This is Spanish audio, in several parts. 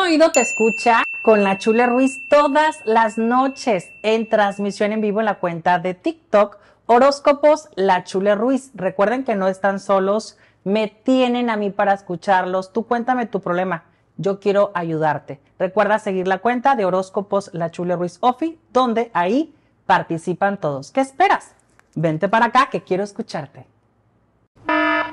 oído te escucha con la Chule Ruiz todas las noches en transmisión en vivo en la cuenta de TikTok Horóscopos La Chule Ruiz. Recuerden que no están solos, me tienen a mí para escucharlos. Tú cuéntame tu problema, yo quiero ayudarte. Recuerda seguir la cuenta de Horóscopos La Chule Ruiz Ofi, donde ahí participan todos. ¿Qué esperas? Vente para acá que quiero escucharte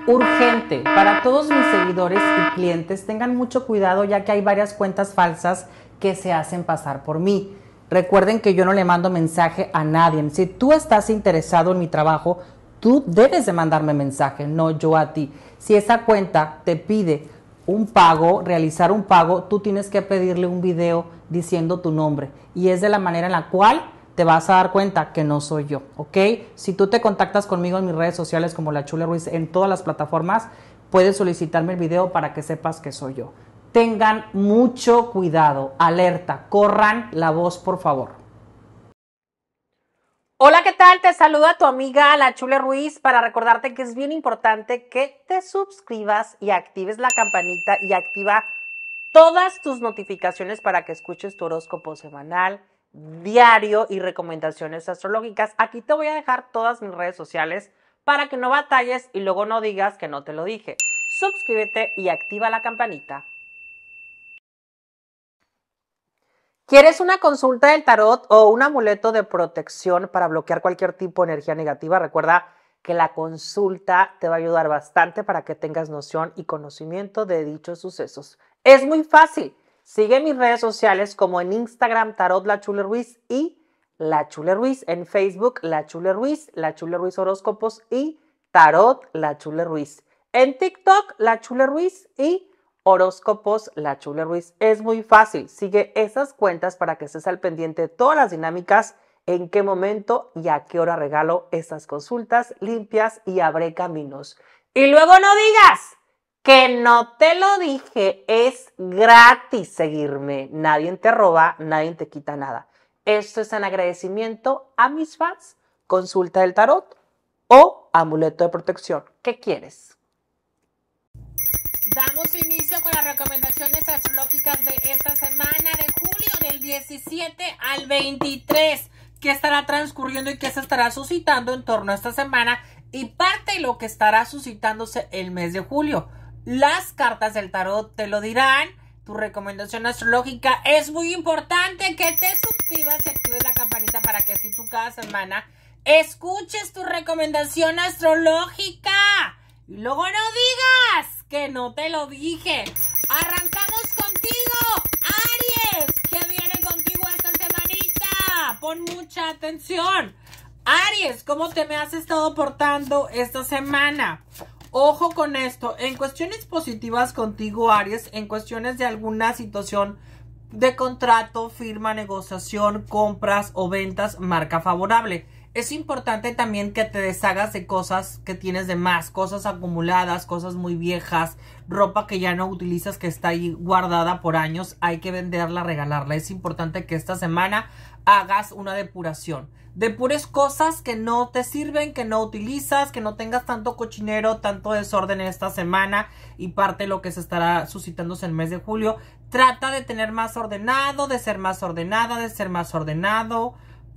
urgente para todos mis seguidores y clientes, tengan mucho cuidado ya que hay varias cuentas falsas que se hacen pasar por mí. Recuerden que yo no le mando mensaje a nadie. Si tú estás interesado en mi trabajo, tú debes de mandarme mensaje, no yo a ti. Si esa cuenta te pide un pago, realizar un pago, tú tienes que pedirle un video diciendo tu nombre. Y es de la manera en la cual te vas a dar cuenta que no soy yo, ¿ok? Si tú te contactas conmigo en mis redes sociales como La Chule Ruiz en todas las plataformas, puedes solicitarme el video para que sepas que soy yo. Tengan mucho cuidado, alerta, corran la voz, por favor. Hola, ¿qué tal? Te saluda tu amiga La Chule Ruiz para recordarte que es bien importante que te suscribas y actives la campanita y activa todas tus notificaciones para que escuches tu horóscopo semanal diario y recomendaciones astrológicas. Aquí te voy a dejar todas mis redes sociales para que no batalles y luego no digas que no te lo dije. Suscríbete y activa la campanita. ¿Quieres una consulta del tarot o un amuleto de protección para bloquear cualquier tipo de energía negativa? Recuerda que la consulta te va a ayudar bastante para que tengas noción y conocimiento de dichos sucesos. Es muy fácil. Sigue mis redes sociales como en Instagram Tarot La Chule Ruiz y La Chule Ruiz, en Facebook La Chule Ruiz, La Chule Ruiz Horóscopos y Tarot La Chule Ruiz. En TikTok La Chule Ruiz y Horóscopos La Chule Ruiz. Es muy fácil, sigue esas cuentas para que estés al pendiente de todas las dinámicas en qué momento y a qué hora regalo esas consultas limpias y abre caminos. Y luego no digas que no te lo dije, es gratis seguirme. Nadie te roba, nadie te quita nada. Esto es en agradecimiento a mis fans, consulta del tarot o amuleto de protección. ¿Qué quieres? Damos inicio con las recomendaciones astrológicas de esta semana de julio del 17 al 23, ¿Qué estará transcurriendo y qué se estará suscitando en torno a esta semana y parte de lo que estará suscitándose el mes de julio. Las cartas del tarot te lo dirán. Tu recomendación astrológica es muy importante que te suscribas y actives la campanita para que así tú cada semana escuches tu recomendación astrológica. Y luego no digas que no te lo dije. Arrancamos contigo, Aries. Que viene contigo esta semanita? Pon mucha atención. Aries, ¿cómo te me has estado portando esta semana? Ojo con esto, en cuestiones positivas contigo, Aries, en cuestiones de alguna situación de contrato, firma, negociación, compras o ventas, marca favorable. Es importante también que te deshagas de cosas que tienes de más, cosas acumuladas, cosas muy viejas, ropa que ya no utilizas que está ahí guardada por años, hay que venderla, regalarla. Es importante que esta semana hagas una depuración de puras cosas que no te sirven, que no utilizas, que no tengas tanto cochinero, tanto desorden en esta semana y parte de lo que se estará suscitándose en el mes de julio. Trata de tener más ordenado, de ser más ordenada, de ser más ordenado.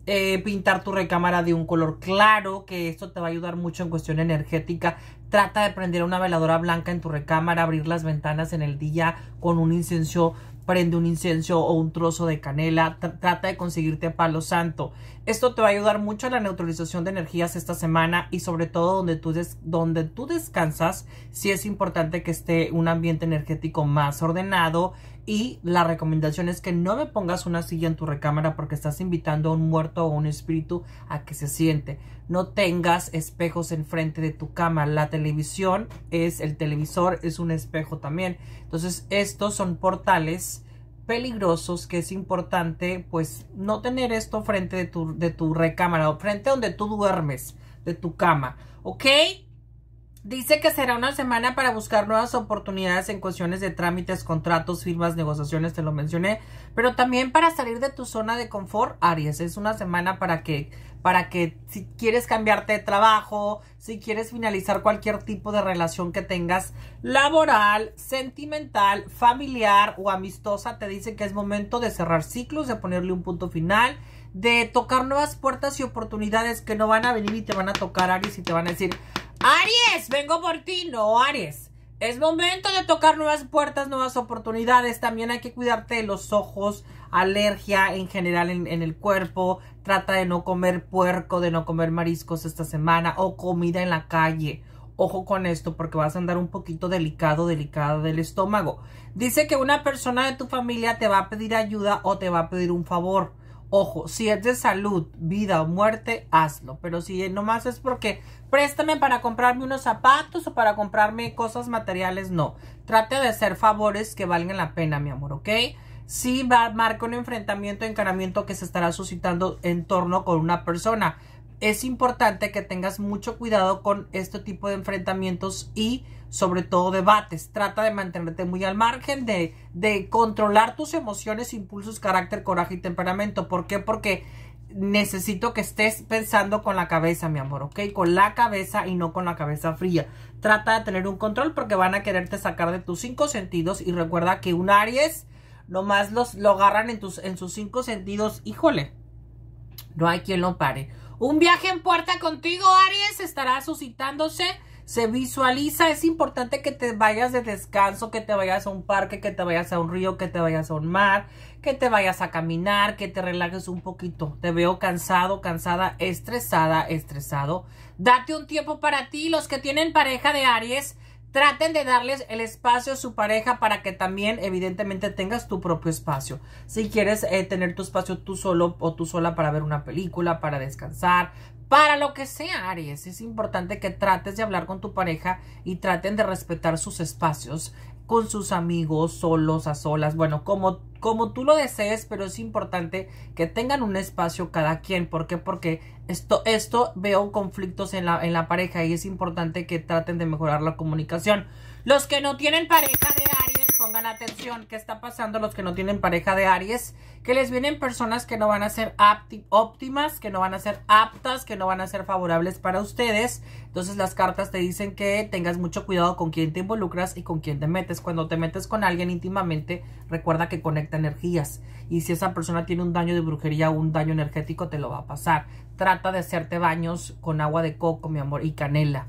Eh, pintar tu recámara de un color claro, que esto te va a ayudar mucho en cuestión energética. Trata de prender una veladora blanca en tu recámara, abrir las ventanas en el día con un incienso prende un incienso o un trozo de canela, trata de conseguirte palo santo. Esto te va a ayudar mucho a la neutralización de energías esta semana y sobre todo donde tú, donde tú descansas, si es importante que esté un ambiente energético más ordenado y la recomendación es que no me pongas una silla en tu recámara porque estás invitando a un muerto o un espíritu a que se siente. No tengas espejos enfrente de tu cama. La televisión es, el televisor es un espejo también. Entonces estos son portales peligrosos que es importante pues no tener esto frente de tu, de tu recámara o frente donde tú duermes, de tu cama. ¿Ok? Dice que será una semana para buscar nuevas oportunidades en cuestiones de trámites, contratos, firmas, negociaciones, te lo mencioné, pero también para salir de tu zona de confort, Aries, es una semana para que para que si quieres cambiarte de trabajo, si quieres finalizar cualquier tipo de relación que tengas laboral, sentimental, familiar o amistosa, te dice que es momento de cerrar ciclos, de ponerle un punto final, de tocar nuevas puertas y oportunidades que no van a venir y te van a tocar Aries y te van a decir, Aries, vengo por ti. No, Aries. Es momento de tocar nuevas puertas, nuevas oportunidades. También hay que cuidarte de los ojos, alergia en general en, el cuerpo. Trata de no comer puerco, de no comer mariscos esta semana o comida en la calle. Ojo con esto porque vas a andar un poquito delicado, delicado del estómago. Dice que una persona de tu familia te va a pedir ayuda o te va a pedir un favor. Ojo, si es de salud, vida o muerte, hazlo. Pero si nomás es porque préstame para comprarme unos zapatos o para comprarme cosas materiales, no. Trate de hacer favores que valgan la pena, mi amor, ¿ok? Sí va, marca un enfrentamiento, encaramiento que se estará suscitando en torno con una persona. Es importante que tengas mucho cuidado con este tipo de enfrentamientos y sobre todo debates. Trata de mantenerte muy al margen, de, de controlar tus emociones, impulsos, carácter, coraje y temperamento. ¿Por qué? Porque necesito que estés pensando con la cabeza, mi amor, ¿ok? Con la cabeza y no con la cabeza fría. Trata de tener un control porque van a quererte sacar de tus cinco sentidos y recuerda que un Aries nomás los, lo agarran en, tus, en sus cinco sentidos. Híjole, no hay quien lo pare. Un viaje en puerta contigo, Aries, estará suscitándose se visualiza, es importante que te vayas de descanso, que te vayas a un parque, que te vayas a un río, que te vayas a un mar, que te vayas a caminar, que te relajes un poquito. Te veo cansado, cansada, estresada, estresado. Date un tiempo para ti. Los que tienen pareja de Aries, traten de darles el espacio a su pareja para que también evidentemente tengas tu propio espacio. Si quieres eh, tener tu espacio tú solo o tú sola para ver una película, para descansar, para lo que sea, Aries, es importante que trates de hablar con tu pareja y traten de respetar sus espacios con sus amigos, solos, a solas, bueno, como, como tú lo desees, pero es importante que tengan un espacio cada quien. ¿Por qué? Porque esto, esto veo conflictos en la, en la pareja y es importante que traten de mejorar la comunicación. Los que no tienen pareja de Aries pongan atención qué está pasando los que no tienen pareja de Aries, que les vienen personas que no van a ser óptimas, que no van a ser aptas, que no van a ser favorables para ustedes. Entonces las cartas te dicen que tengas mucho cuidado con quién te involucras y con quién te metes. Cuando te metes con alguien íntimamente, recuerda que conecta energías. Y si esa persona tiene un daño de brujería o un daño energético, te lo va a pasar. Trata de hacerte baños con agua de coco, mi amor, y canela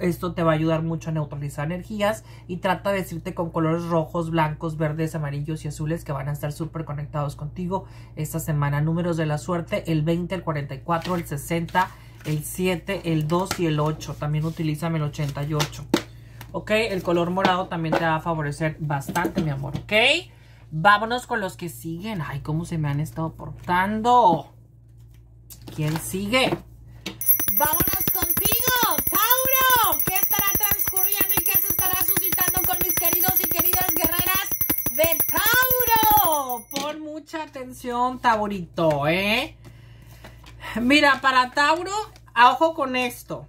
esto te va a ayudar mucho a neutralizar energías y trata de decirte con colores rojos, blancos, verdes, amarillos y azules que van a estar súper conectados contigo esta semana. Números de la suerte, el 20, el 44, el 60, el 7, el 2 y el 8. También utilízame el 88. ¿Ok? El color morado también te va a favorecer bastante, mi amor. ¿Ok? Vámonos con los que siguen. Ay, cómo se me han estado portando. ¿Quién sigue? Vámonos Tauro. por mucha atención, Taurito, ¿eh? Mira, para Tauro, ojo con esto.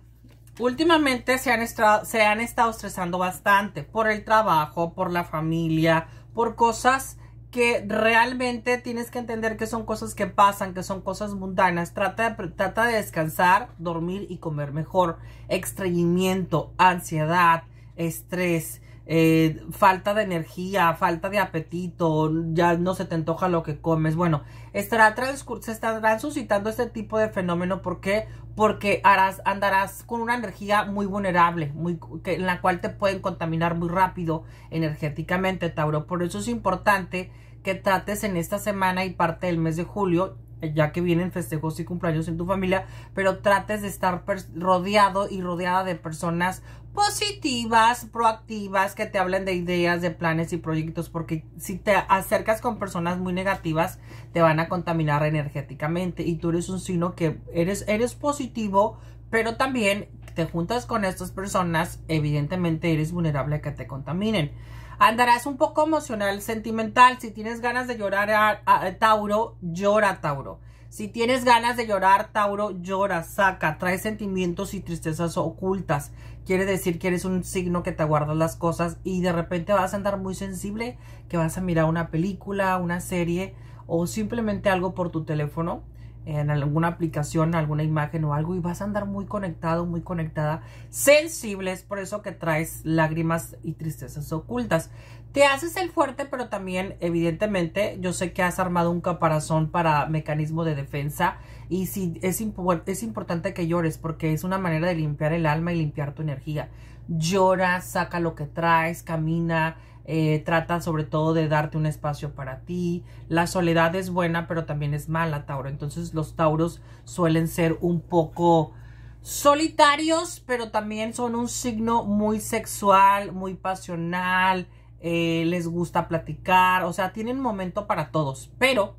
Últimamente se han, estado estresando bastante por el trabajo, por la familia, por cosas que realmente tienes que entender que son cosas que pasan, que son cosas mundanas. Trata de, descansar, dormir y comer mejor. Extrañimiento, ansiedad, estrés, eh, falta de energía, falta de apetito, ya no se te antoja lo que comes. Bueno, se estarán suscitando este tipo de fenómeno. ¿Por qué? Porque harás, andarás con una energía muy vulnerable, muy, en la cual te pueden contaminar muy rápido energéticamente, Tauro. Por eso es importante que trates en esta semana y parte del mes de julio ya que vienen festejos y cumpleaños en tu familia, pero trates de estar rodeado y rodeada de personas positivas, proactivas, que te hablen de ideas, de planes y proyectos, porque si te acercas con personas muy negativas, te van a contaminar energéticamente y tú eres un signo que eres, eres positivo, pero también te juntas con estas personas, evidentemente eres vulnerable a que te contaminen. Andarás un poco emocional, sentimental. Si tienes ganas de llorar Tauro, llora Tauro. Si tienes ganas de llorar, Tauro, llora, saca, trae sentimientos y tristezas ocultas. Quiere decir que eres un signo que te guardas las cosas y de repente vas a andar muy sensible, que vas a mirar una película, una serie o simplemente algo por tu teléfono en alguna aplicación, alguna imagen o algo y vas a andar muy conectado, muy conectada, sensible, es por eso que traes lágrimas y tristezas ocultas. Te haces el fuerte, pero también evidentemente yo sé que has armado un caparazón para mecanismo de defensa y si es, es importante que llores porque es una manera de limpiar el alma y limpiar tu energía. Llora, saca lo que traes, camina, eh, trata sobre todo de darte un espacio para ti. La soledad es buena, pero también es mala, Tauro. Entonces los Tauros suelen ser un poco solitarios, pero también son un signo muy sexual, muy pasional. Eh, les gusta platicar, o sea, tienen momento para todos, pero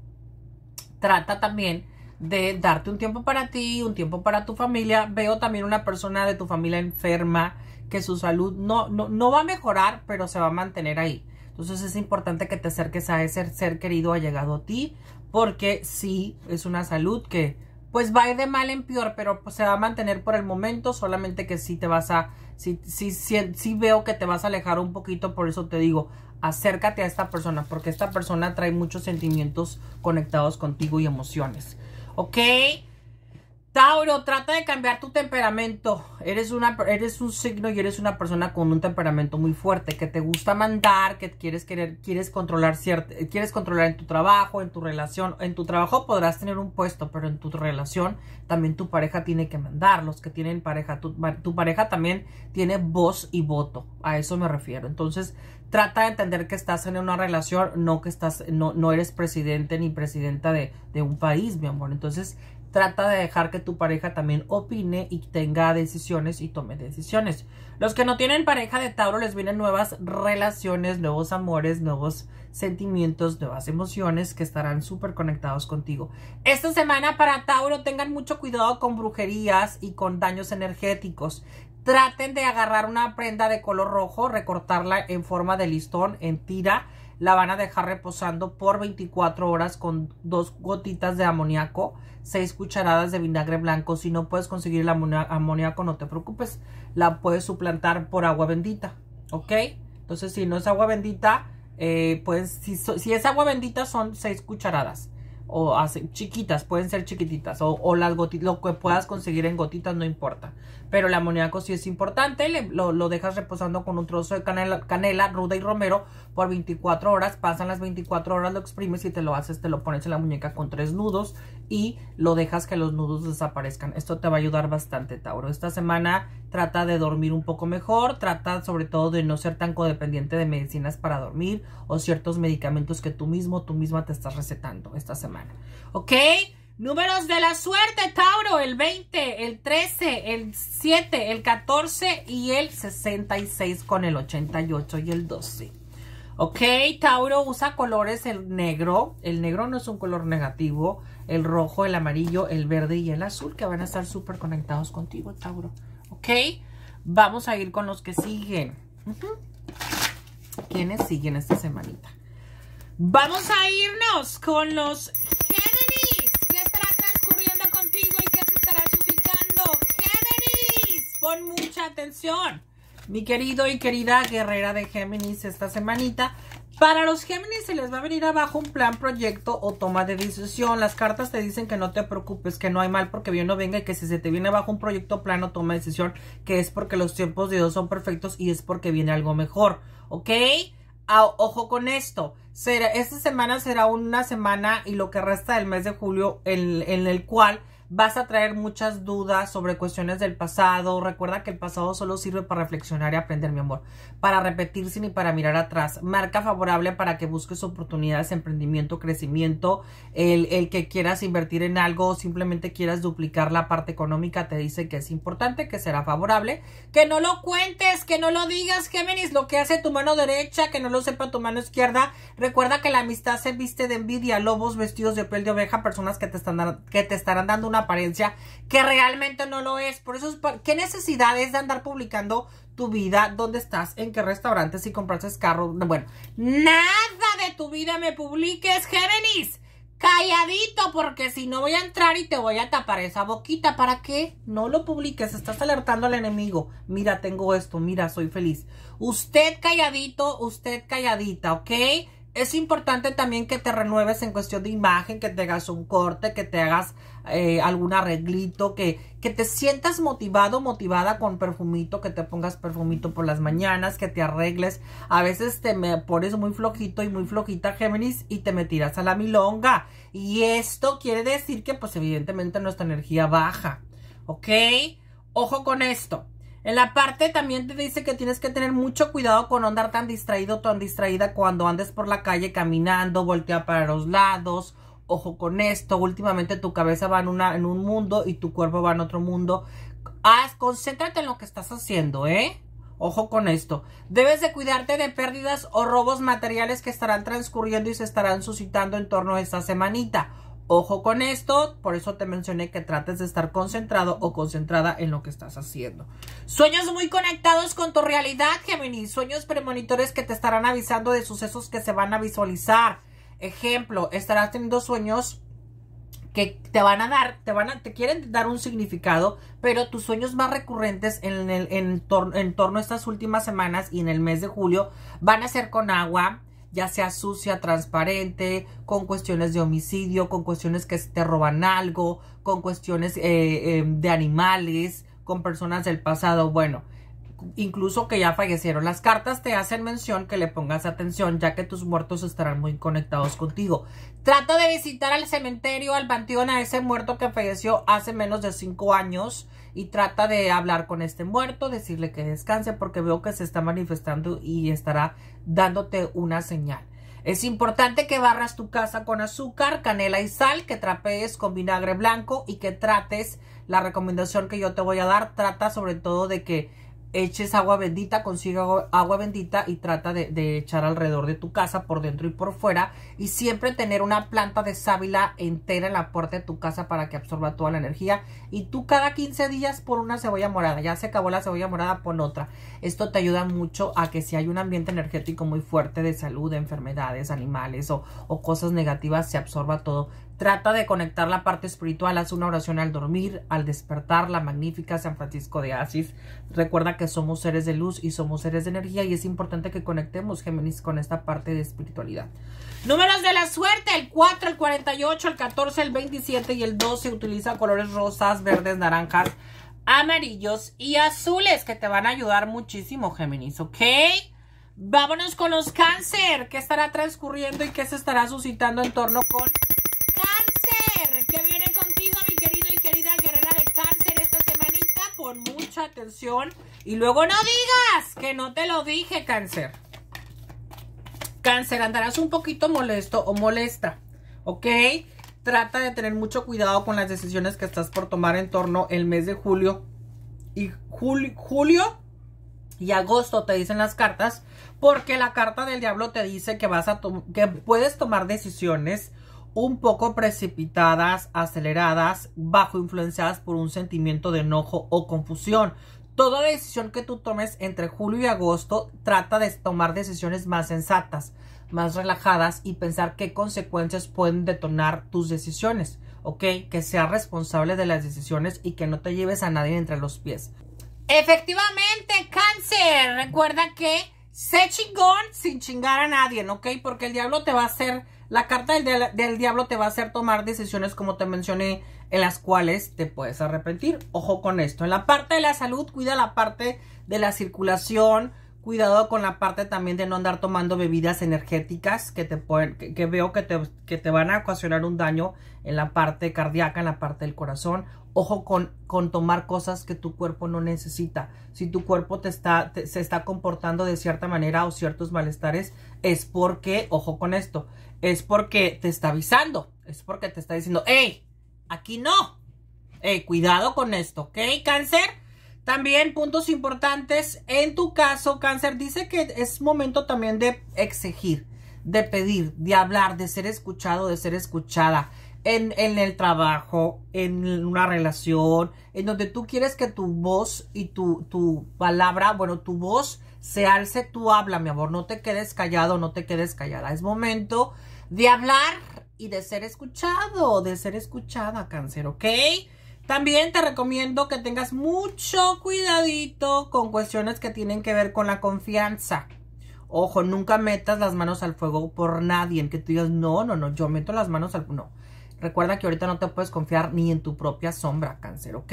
trata también de darte un tiempo para ti, un tiempo para tu familia. Veo también una persona de tu familia enferma que su salud no, no, va a mejorar, pero se va a mantener ahí. Entonces es importante que te acerques a ese ser querido llegado a ti, porque sí es una salud que pues va de mal en peor, pero pues, se va a mantener por el momento, solamente que si te vas a, si sí veo que te vas a alejar un poquito, por eso te digo, acércate a esta persona, porque esta persona trae muchos sentimientos conectados contigo y emociones. ¿Ok? Tauro, trata de cambiar tu temperamento. Eres, una, eres un signo y eres una persona con un temperamento muy fuerte, que te gusta mandar, que quieres querer, quieres controlar cierto, quieres controlar en tu trabajo, en tu relación. En tu trabajo podrás tener un puesto, pero en tu relación también tu pareja tiene que mandar. Los que tienen pareja, tu pareja también tiene voz y voto. A eso me refiero. Entonces, trata de entender que estás en una relación, no que estás, no, eres presidente ni presidenta de, de un país, mi amor. Entonces, trata de dejar que tu pareja también opine y tenga decisiones y tome decisiones. Los que no tienen pareja de Tauro les vienen nuevas relaciones, nuevos amores, nuevos sentimientos, nuevas emociones que estarán súper conectados contigo. Esta semana para Tauro tengan mucho cuidado con brujerías y con daños energéticos. Traten de agarrar una prenda de color rojo, recortarla en forma de listón, en tira. La van a dejar reposando por 24 horas con dos gotitas de amoníaco, seis cucharadas de vinagre blanco. Si no puedes conseguir el amoníaco, no te preocupes. La puedes suplantar por agua bendita, ¿ok? Entonces, si no es agua bendita, eh, pues si, es agua bendita son seis cucharadas o así, chiquitas, pueden ser chiquititas o, las gotitas, lo que puedas conseguir en gotitas no importa, pero el amoníaco sí es importante, lo, dejas reposando con un trozo de canela, canela, ruda y romero por 24 horas, pasan las 24 horas, lo exprimes y te lo haces, te lo pones en la muñeca con tres nudos y lo dejas que los nudos desaparezcan. Esto te va a ayudar bastante, Tauro. Esta semana trata de dormir un poco mejor, trata sobre todo de no ser tan codependiente de medicinas para dormir o ciertos medicamentos que tú mismo, tú misma te estás recetando esta semana. ¿Ok? Números de la suerte, Tauro, el 20, el 13, el 7, el 14 y el 66 con el 88 y el 12. Ok, Tauro usa colores, el negro, el negro no es un color negativo, el rojo, el amarillo, el verde y el azul que van a estar súper conectados contigo, Tauro. Ok, vamos a ir con los que siguen. ¿Quiénes siguen esta semanita? Vamos a irnos con los genes. Con mucha atención, mi querido y querida guerrera de Géminis esta semanita. Para los Géminis se les va a venir abajo un plan, proyecto o toma de decisión. Las cartas te dicen que no te preocupes, que no hay mal porque bien no venga y que si se te viene abajo un proyecto, plan o toma de decisión, que es porque los tiempos de Dios son perfectos y es porque viene algo mejor, ¿ok? Ah, ojo con esto. esta semana será una semana y lo que resta del mes de julio en el cual vas a traer muchas dudas sobre cuestiones del pasado. Recuerda que el pasado solo sirve para reflexionar y aprender, mi amor, para repetirse ni para mirar atrás. Marca favorable para que busques oportunidades, emprendimiento, crecimiento, el, el que quieras invertir en algo o simplemente quieras duplicar la parte económica, te dice que es importante, que será favorable. Que no lo cuentes, que no lo digas, Géminis, lo que hace tu mano derecha, que no lo sepa tu mano izquierda. Recuerda que la amistad se viste de envidia, lobos vestidos de piel de oveja, personas que te, están, que te estarán dando una apariencia que realmente no lo es. Por eso, es ¿qué necesidad es de andar publicando tu vida? ¿Dónde estás? ¿En qué restaurantes? Si compraste carro. Bueno, nada de tu vida me publiques, Géminis. Calladito, porque si no voy a entrar y te voy a tapar esa boquita. ¿Para qué? No lo publiques, estás alertando al enemigo. Mira, tengo esto, mira, soy feliz. Usted calladito, usted calladita, ¿ok? es importante también que te renueves en cuestión de imagen, que te hagas un corte, que te hagas eh, algún arreglito, que, que te sientas motivado, motivada con perfumito, que te pongas perfumito por las mañanas, que te arregles. A veces te me pones muy flojito y muy flojita, Géminis, y te me a la milonga. Y esto quiere decir que, pues, evidentemente nuestra energía baja, ¿ok? Ojo con esto. En la parte también te dice que tienes que tener mucho cuidado con no andar tan distraído, tan distraída cuando andes por la calle caminando, voltea para los lados ojo con esto, últimamente tu cabeza va en, una, en un mundo y tu cuerpo va en otro mundo. Haz, concéntrate en lo que estás haciendo, ¿eh? Ojo con esto. Debes de cuidarte de pérdidas o robos materiales que estarán transcurriendo y se estarán suscitando en torno a esta semanita. Ojo con esto, por eso te mencioné que trates de estar concentrado o concentrada en lo que estás haciendo. Sueños muy conectados con tu realidad, Gemini. Sueños premonitores que te estarán avisando de sucesos que se van a visualizar. Ejemplo, estarás teniendo sueños que te van a dar, te van a, te quieren dar un significado, pero tus sueños más recurrentes en, el, en, en torno a estas últimas semanas y en el mes de julio van a ser con agua, ya sea sucia, transparente, con cuestiones de homicidio, con cuestiones que te roban algo, con cuestiones eh, eh, de animales, con personas del pasado. Bueno, incluso que ya fallecieron. Las cartas te hacen mención que le pongas atención, ya que tus muertos estarán muy conectados contigo. Trata de visitar al cementerio, al panteón, a ese muerto que falleció hace menos de cinco años y trata de hablar con este muerto, decirle que descanse porque veo que se está manifestando y estará dándote una señal. Es importante que barras tu casa con azúcar, canela y sal, que trapees con vinagre blanco y que trates la recomendación que yo te voy a dar. Trata sobre todo de que eches agua bendita, consigue agua bendita y trata de, echar alrededor de tu casa por dentro y por fuera y siempre tener una planta de sábila entera en la puerta de tu casa para que absorba toda la energía y tú cada 15 días por una cebolla morada, ya se acabó la cebolla morada, pon otra. Esto te ayuda mucho a que si hay un ambiente energético muy fuerte de salud, de enfermedades, animales o cosas negativas, se absorba todo Trata de conectar la parte espiritual, haz una oración al dormir, al despertar, la magnífica San Francisco de Asís. Recuerda que somos seres de luz y somos seres de energía y es importante que conectemos, Géminis, con esta parte de espiritualidad. Números de la suerte, el 4, el 48, el 14, el 27 y el 12. Utiliza colores rosas, verdes, naranjas, amarillos y azules que te van a ayudar muchísimo, Géminis, ¿ok? Vámonos con los cáncer, ¿Qué estará transcurriendo y qué se estará suscitando en torno con atención y luego no digas que no te lo dije, cáncer. Cáncer, andarás un poquito molesto o molesta, ¿ok? Trata de tener mucho cuidado con las decisiones que estás por tomar en torno el mes de julio y julio, julio y agosto te dicen las cartas porque la carta del diablo te dice que vas a que puedes tomar decisiones un poco precipitadas, aceleradas, bajo influenciadas por un sentimiento de enojo o confusión. Toda decisión que tú tomes entre julio y agosto trata de tomar decisiones más sensatas, más relajadas y pensar qué consecuencias pueden detonar tus decisiones, ¿ok? Que seas responsable de las decisiones y que no te lleves a nadie entre los pies. Efectivamente, cáncer. Recuerda que sé chingón sin chingar a nadie, ¿ok? Porque el diablo te va a hacer la carta del, diablo te va a hacer tomar decisiones, como te mencioné, en las cuales te puedes arrepentir. Ojo con esto. En la parte de la salud, cuida la parte de la circulación. Cuidado con la parte también de no andar tomando bebidas energéticas que te pueden, que, veo que te, que te, van a ocasionar un daño en la parte cardíaca, en la parte del corazón. Ojo con, con tomar cosas que tu cuerpo no necesita. Si tu cuerpo te está, se está comportando de cierta manera o ciertos malestares, es porque, ojo con esto, es porque te está avisando, es porque te está diciendo, ¡Ey! aquí no, ¡Ey! cuidado con esto, ¿ok? Cáncer, también puntos importantes, en tu caso, cáncer, dice que es momento también de exigir, de pedir, de hablar, de ser escuchado, de ser escuchada. En, en, el trabajo, en una relación, en donde tú quieres que tu voz y tu, tu palabra, bueno, tu voz se alce, Tu habla, mi amor, no te quedes callado, no te quedes callada. Es momento de hablar y de ser escuchado, de ser escuchada, cáncer, ¿ok? También te recomiendo que tengas mucho cuidadito con cuestiones que tienen que ver con la confianza. Ojo, nunca metas las manos al fuego por nadie, en que tú digas, no, no, no, yo meto las manos al fuego. No. Recuerda que ahorita no te puedes confiar ni en tu propia sombra, cáncer, ¿ok?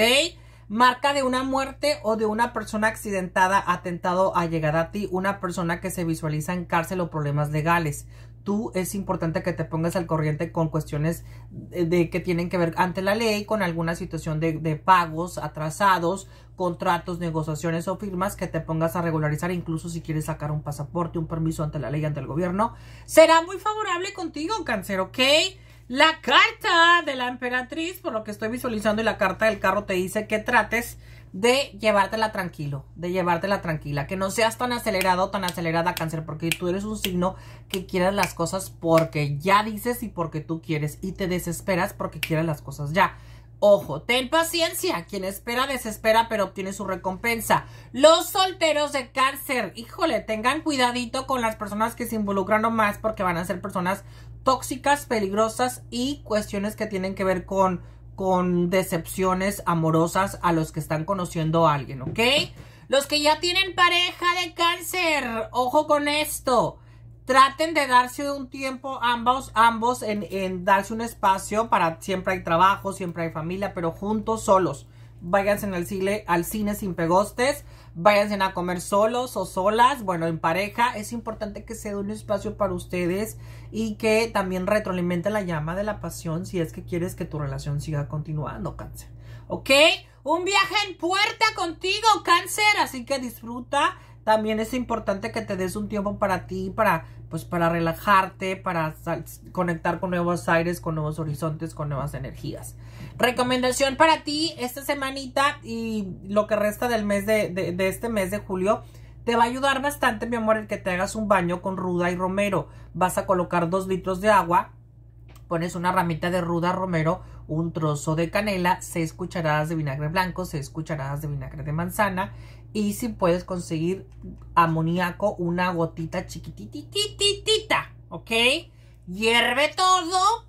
Marca de una muerte o de una persona accidentada, atentado a llegar a ti, una persona que se visualiza en cárcel o problemas legales tú es importante que te pongas al corriente con cuestiones de, que tienen que ver ante la ley, con alguna situación de, de, pagos atrasados, contratos, negociaciones o firmas que te pongas a regularizar, incluso si quieres sacar un pasaporte, un permiso ante la ley, ante el gobierno. Será muy favorable contigo, cáncer, ¿ok? La carta de la emperatriz, por lo que estoy visualizando y la carta del carro te dice que trates de llevártela tranquilo, de llevártela tranquila, que no seas tan acelerado, tan acelerada cáncer, porque tú eres un signo que quieras las cosas porque ya dices y porque tú quieres y te desesperas porque quieras las cosas ya. Ojo, ten paciencia, quien espera desespera pero obtiene su recompensa. Los solteros de cáncer, híjole, tengan cuidadito con las personas que se involucran o más porque van a ser personas tóxicas, peligrosas y cuestiones que tienen que ver con con decepciones amorosas a los que están conociendo a alguien, ¿ok? Los que ya tienen pareja de cáncer, ojo con esto. Traten de darse un tiempo ambos, ambos en, en darse un espacio para siempre hay trabajo, siempre hay familia, pero juntos, solos. Váyanse al cine, al cine sin pegostes váyanse a comer solos o solas, bueno, en pareja, es importante que se dé un espacio para ustedes y que también retroalimente la llama de la pasión si es que quieres que tu relación siga continuando, cáncer. ¿Ok? Un viaje en puerta contigo, cáncer, así que disfruta. También es importante que te des un tiempo para ti, para pues para relajarte, para conectar con nuevos aires, con nuevos horizontes, con nuevas energías. Recomendación para ti esta semanita y lo que resta del mes de, este mes de julio. Te va a ayudar bastante, mi amor, el que te hagas un baño con ruda y romero. Vas a colocar dos litros de agua, pones una ramita de ruda romero, un trozo de canela, seis cucharadas de vinagre blanco, seis cucharadas de vinagre de manzana, y si puedes conseguir amoníaco, una gotita chiquititititita, ¿ok? Hierve todo.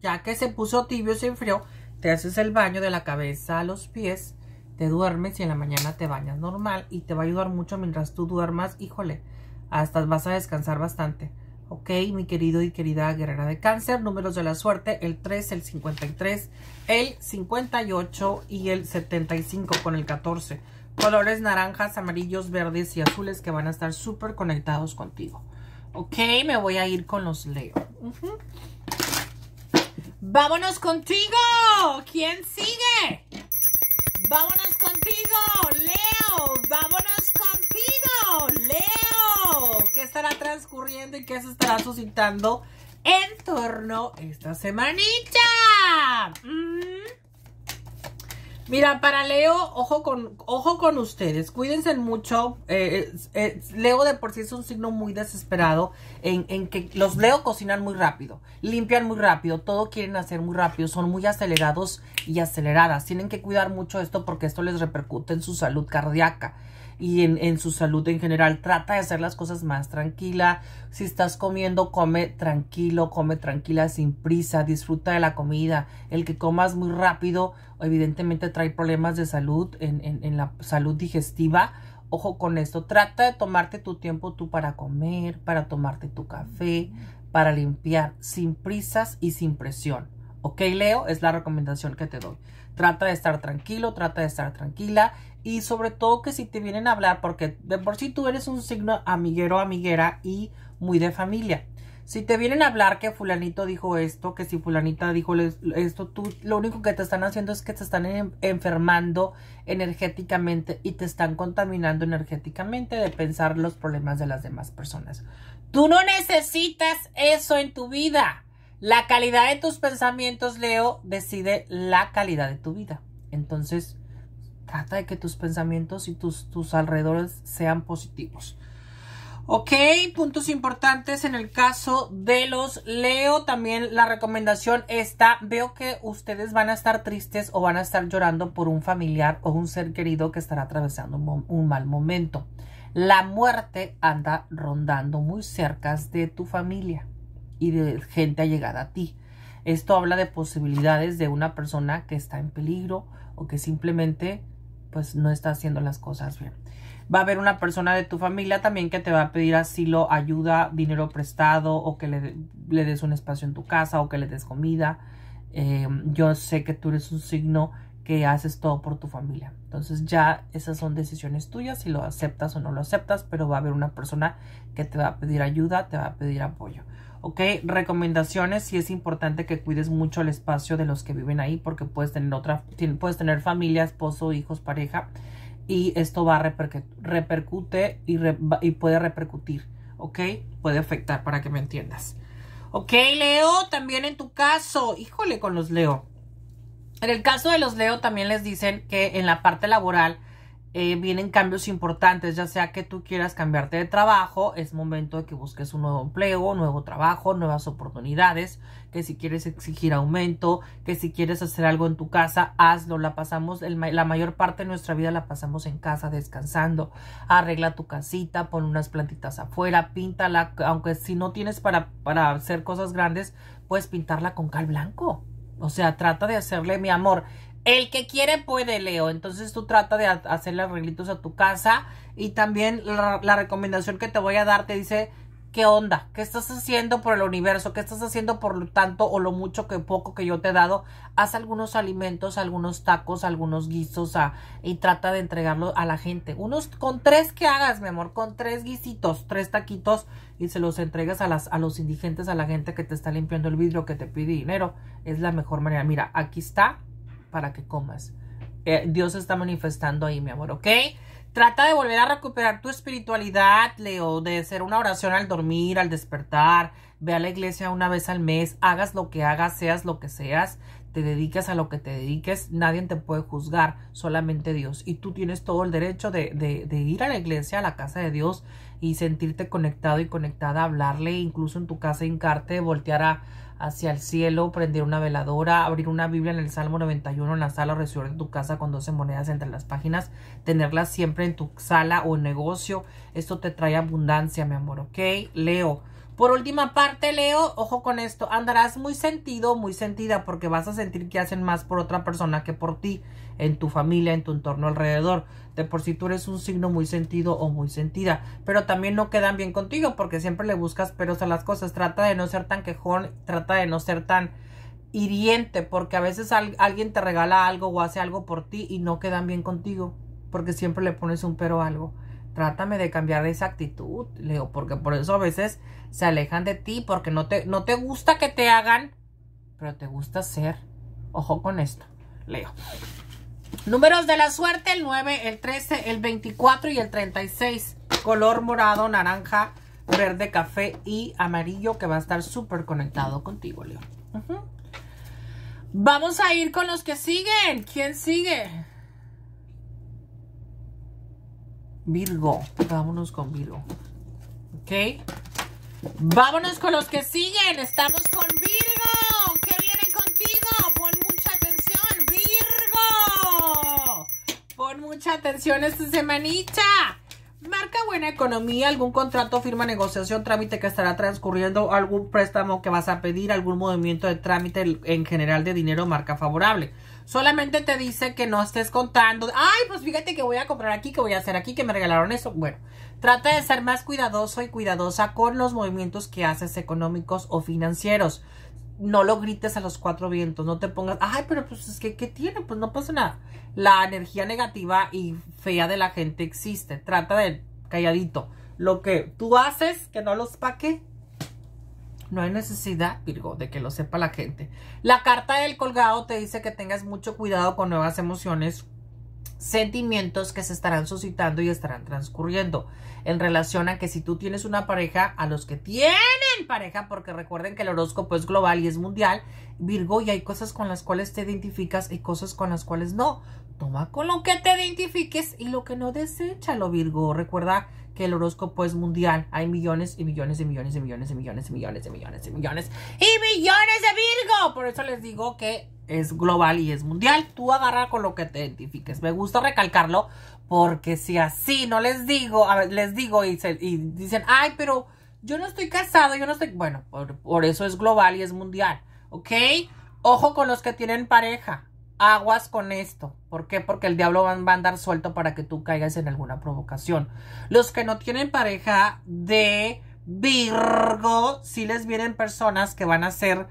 Ya que se puso tibio, se enfrió, te haces el baño de la cabeza a los pies, te duermes y en la mañana te bañas normal y te va a ayudar mucho mientras tú duermas, híjole, hasta vas a descansar bastante. Ok, mi querido y querida guerrera de cáncer, números de la suerte, el 3, el 53, el 58 y el 75 con el 14 colores naranjas, amarillos, verdes y azules que van a estar súper conectados contigo. Ok, me voy a ir con los Leo. Vámonos contigo. ¿Quién sigue? Vámonos contigo, Leo. Vámonos contigo, Leo. ¿Qué estará transcurriendo y qué se estará suscitando en torno a esta semanita? Mira, para Leo, ojo con, ojo con ustedes, cuídense mucho. Eh, eh, eh, Leo de por sí es un signo muy desesperado en, en, que los Leo cocinan muy rápido, limpian muy rápido, todo quieren hacer muy rápido, son muy acelerados y aceleradas. Tienen que cuidar mucho esto porque esto les repercute en su salud cardíaca y en, su salud en general. Trata de hacer las cosas más tranquila. Si estás comiendo, come tranquilo, come tranquila, sin prisa, disfruta de la comida. El que comas muy rápido, evidentemente trae problemas de salud, en, en, en la salud digestiva. Ojo con esto, trata de tomarte tu tiempo tú para comer, para tomarte tu café, para limpiar, sin prisas y sin presión. Ok, Leo, es la recomendación que te doy. Trata de estar tranquilo, trata de estar tranquila y sobre todo que si te vienen a hablar, porque de por sí tú eres un signo amiguero, amiguera y muy de familia. Si te vienen a hablar que fulanito dijo esto, que si fulanita dijo esto, tú lo único que te están haciendo es que te están enfermando energéticamente y te están contaminando energéticamente de pensar los problemas de las demás personas. Tú no necesitas eso en tu vida. La calidad de tus pensamientos, Leo, decide la calidad de tu vida. Entonces, trata de que tus pensamientos y tus, tus alrededores sean positivos. Ok, puntos importantes en el caso de los Leo. También la recomendación está, veo que ustedes van a estar tristes o van a estar llorando por un familiar o un ser querido que estará atravesando un mal momento. La muerte anda rondando muy cerca de tu familia y de gente allegada a ti. Esto habla de posibilidades de una persona que está en peligro o que simplemente pues no está haciendo las cosas bien. Va a haber una persona de tu familia también que te va a pedir asilo, ayuda, dinero prestado o que le, des un espacio en tu casa o que le des comida. Eh, yo sé que tú eres un signo que haces todo por tu familia. Entonces ya esas son decisiones tuyas si lo aceptas o no lo aceptas, pero va a haber una persona que te va a pedir ayuda, te va a pedir apoyo. ¿ok? Recomendaciones, si es importante que cuides mucho el espacio de los que viven ahí porque puedes tener otra, puedes tener familia, esposo, hijos, pareja y esto va a repercute, y, y, puede repercutir, ¿ok? Puede afectar para que me entiendas. Ok, Leo, también en tu caso, híjole con los Leo. En el caso de los Leo también les dicen que en la parte laboral eh, vienen cambios importantes, ya sea que tú quieras cambiarte de trabajo, es momento de que busques un nuevo empleo, nuevo trabajo, nuevas oportunidades, que si quieres exigir aumento, que si quieres hacer algo en tu casa, hazlo, la pasamos, la mayor parte de nuestra vida la pasamos en casa descansando, arregla tu casita, pon unas plantitas afuera, píntala, aunque si no tienes para, para hacer cosas grandes, puedes pintarla con cal blanco. O sea, trata de hacerle, mi amor, el que quiere puede, Leo. Entonces tú trata de hacerle arreglitos a tu casa. Y también la, recomendación que te voy a dar te dice, ¿qué onda? ¿Qué estás haciendo por el universo? ¿Qué estás haciendo por lo tanto o lo mucho que poco que yo te he dado? Haz algunos alimentos, algunos tacos, algunos guisos ah, y trata de entregarlo a la gente. Unos con tres que hagas, mi amor, con tres guisitos, tres taquitos y se los entregas a, las, a los indigentes, a la gente que te está limpiando el vidrio, que te pide dinero. Es la mejor manera. Mira, aquí está para que comas. Eh, Dios está manifestando ahí, mi amor, ¿ok? Trata de volver a recuperar tu espiritualidad, Leo, de hacer una oración al dormir, al despertar. Ve a la iglesia una vez al mes, hagas lo que hagas, seas lo que seas, te dediques a lo que te dediques, nadie te puede juzgar, solamente Dios. Y tú tienes todo el derecho de, de ir a la iglesia, a la casa de Dios y sentirte conectado y conectada, hablarle, incluso en tu casa hincarte, voltear a, hacia el cielo, prender una veladora, abrir una Biblia en el Salmo 91 en la sala o recibir en tu casa con 12 monedas entre las páginas, tenerlas siempre en tu sala o negocio. Esto te trae abundancia, mi amor, ¿ok? Leo. Por última parte, Leo, ojo con esto, andarás muy sentido, muy sentida, porque vas a sentir que hacen más por otra persona que por ti en tu familia, en tu entorno alrededor. De por si tú eres un signo muy sentido o muy sentida, pero también no quedan bien contigo porque siempre le buscas peros a las cosas. Trata de no ser tan quejón, trata de no ser tan hiriente porque a veces alguien te regala algo o hace algo por ti y no quedan bien contigo porque siempre le pones un pero a algo. Trátame de cambiar esa actitud, Leo, porque por eso a veces se alejan de ti porque no te, no te gusta que te hagan, pero te gusta ser. Ojo con esto, Leo. Números de la suerte, el 9, el 13, el 24 y el 36. Color morado, naranja, verde, café y amarillo que va a estar súper conectado contigo, Leo. Vamos a ir con los que siguen. ¿Quién sigue? Virgo. Vámonos con Virgo. ¿Ok? Vámonos con los que siguen. Estamos con Virgo. mucha atención esta semanita. Marca buena economía, algún contrato, firma, negociación, trámite que estará transcurriendo, algún préstamo que vas a pedir, algún movimiento de trámite en general de dinero, marca favorable. Solamente te dice que no estés contando, ay, pues fíjate que voy a comprar aquí, que voy a hacer aquí, que me regalaron eso. Bueno, trata de ser más cuidadoso y cuidadosa con los movimientos que haces económicos o financieros no lo grites a los cuatro vientos, no te pongas, ay, pero pues es que, ¿qué tiene? Pues no pasa nada. La energía negativa y fea de la gente existe. Trata de calladito. Lo que tú haces, que no los paque. No hay necesidad, Virgo, de que lo sepa la gente. La carta del colgado te dice que tengas mucho cuidado con nuevas emociones sentimientos que se estarán suscitando y estarán transcurriendo en relación a que si tú tienes una pareja, a los que tienen pareja, porque recuerden que el horóscopo es global y es mundial, Virgo, y hay cosas con las cuales te identificas y cosas con las cuales no. Toma con lo que te identifiques y lo que no deséchalo, Virgo. Recuerda que el horóscopo es mundial. Hay millones y millones y millones y millones y millones y millones y millones y millones y millones de Virgo. Por eso les digo que es global y es mundial. Tú agarra con lo que te identifiques. Me gusta recalcarlo porque si así no les digo, les digo y, dicen, ay, pero yo no estoy casado, yo no estoy... Bueno, por, eso es global y es mundial, ¿ok? Ojo con los que tienen pareja. Aguas con esto. ¿Por qué? Porque el diablo va, a andar suelto para que tú caigas en alguna provocación. Los que no tienen pareja de Virgo, si les vienen personas que van a ser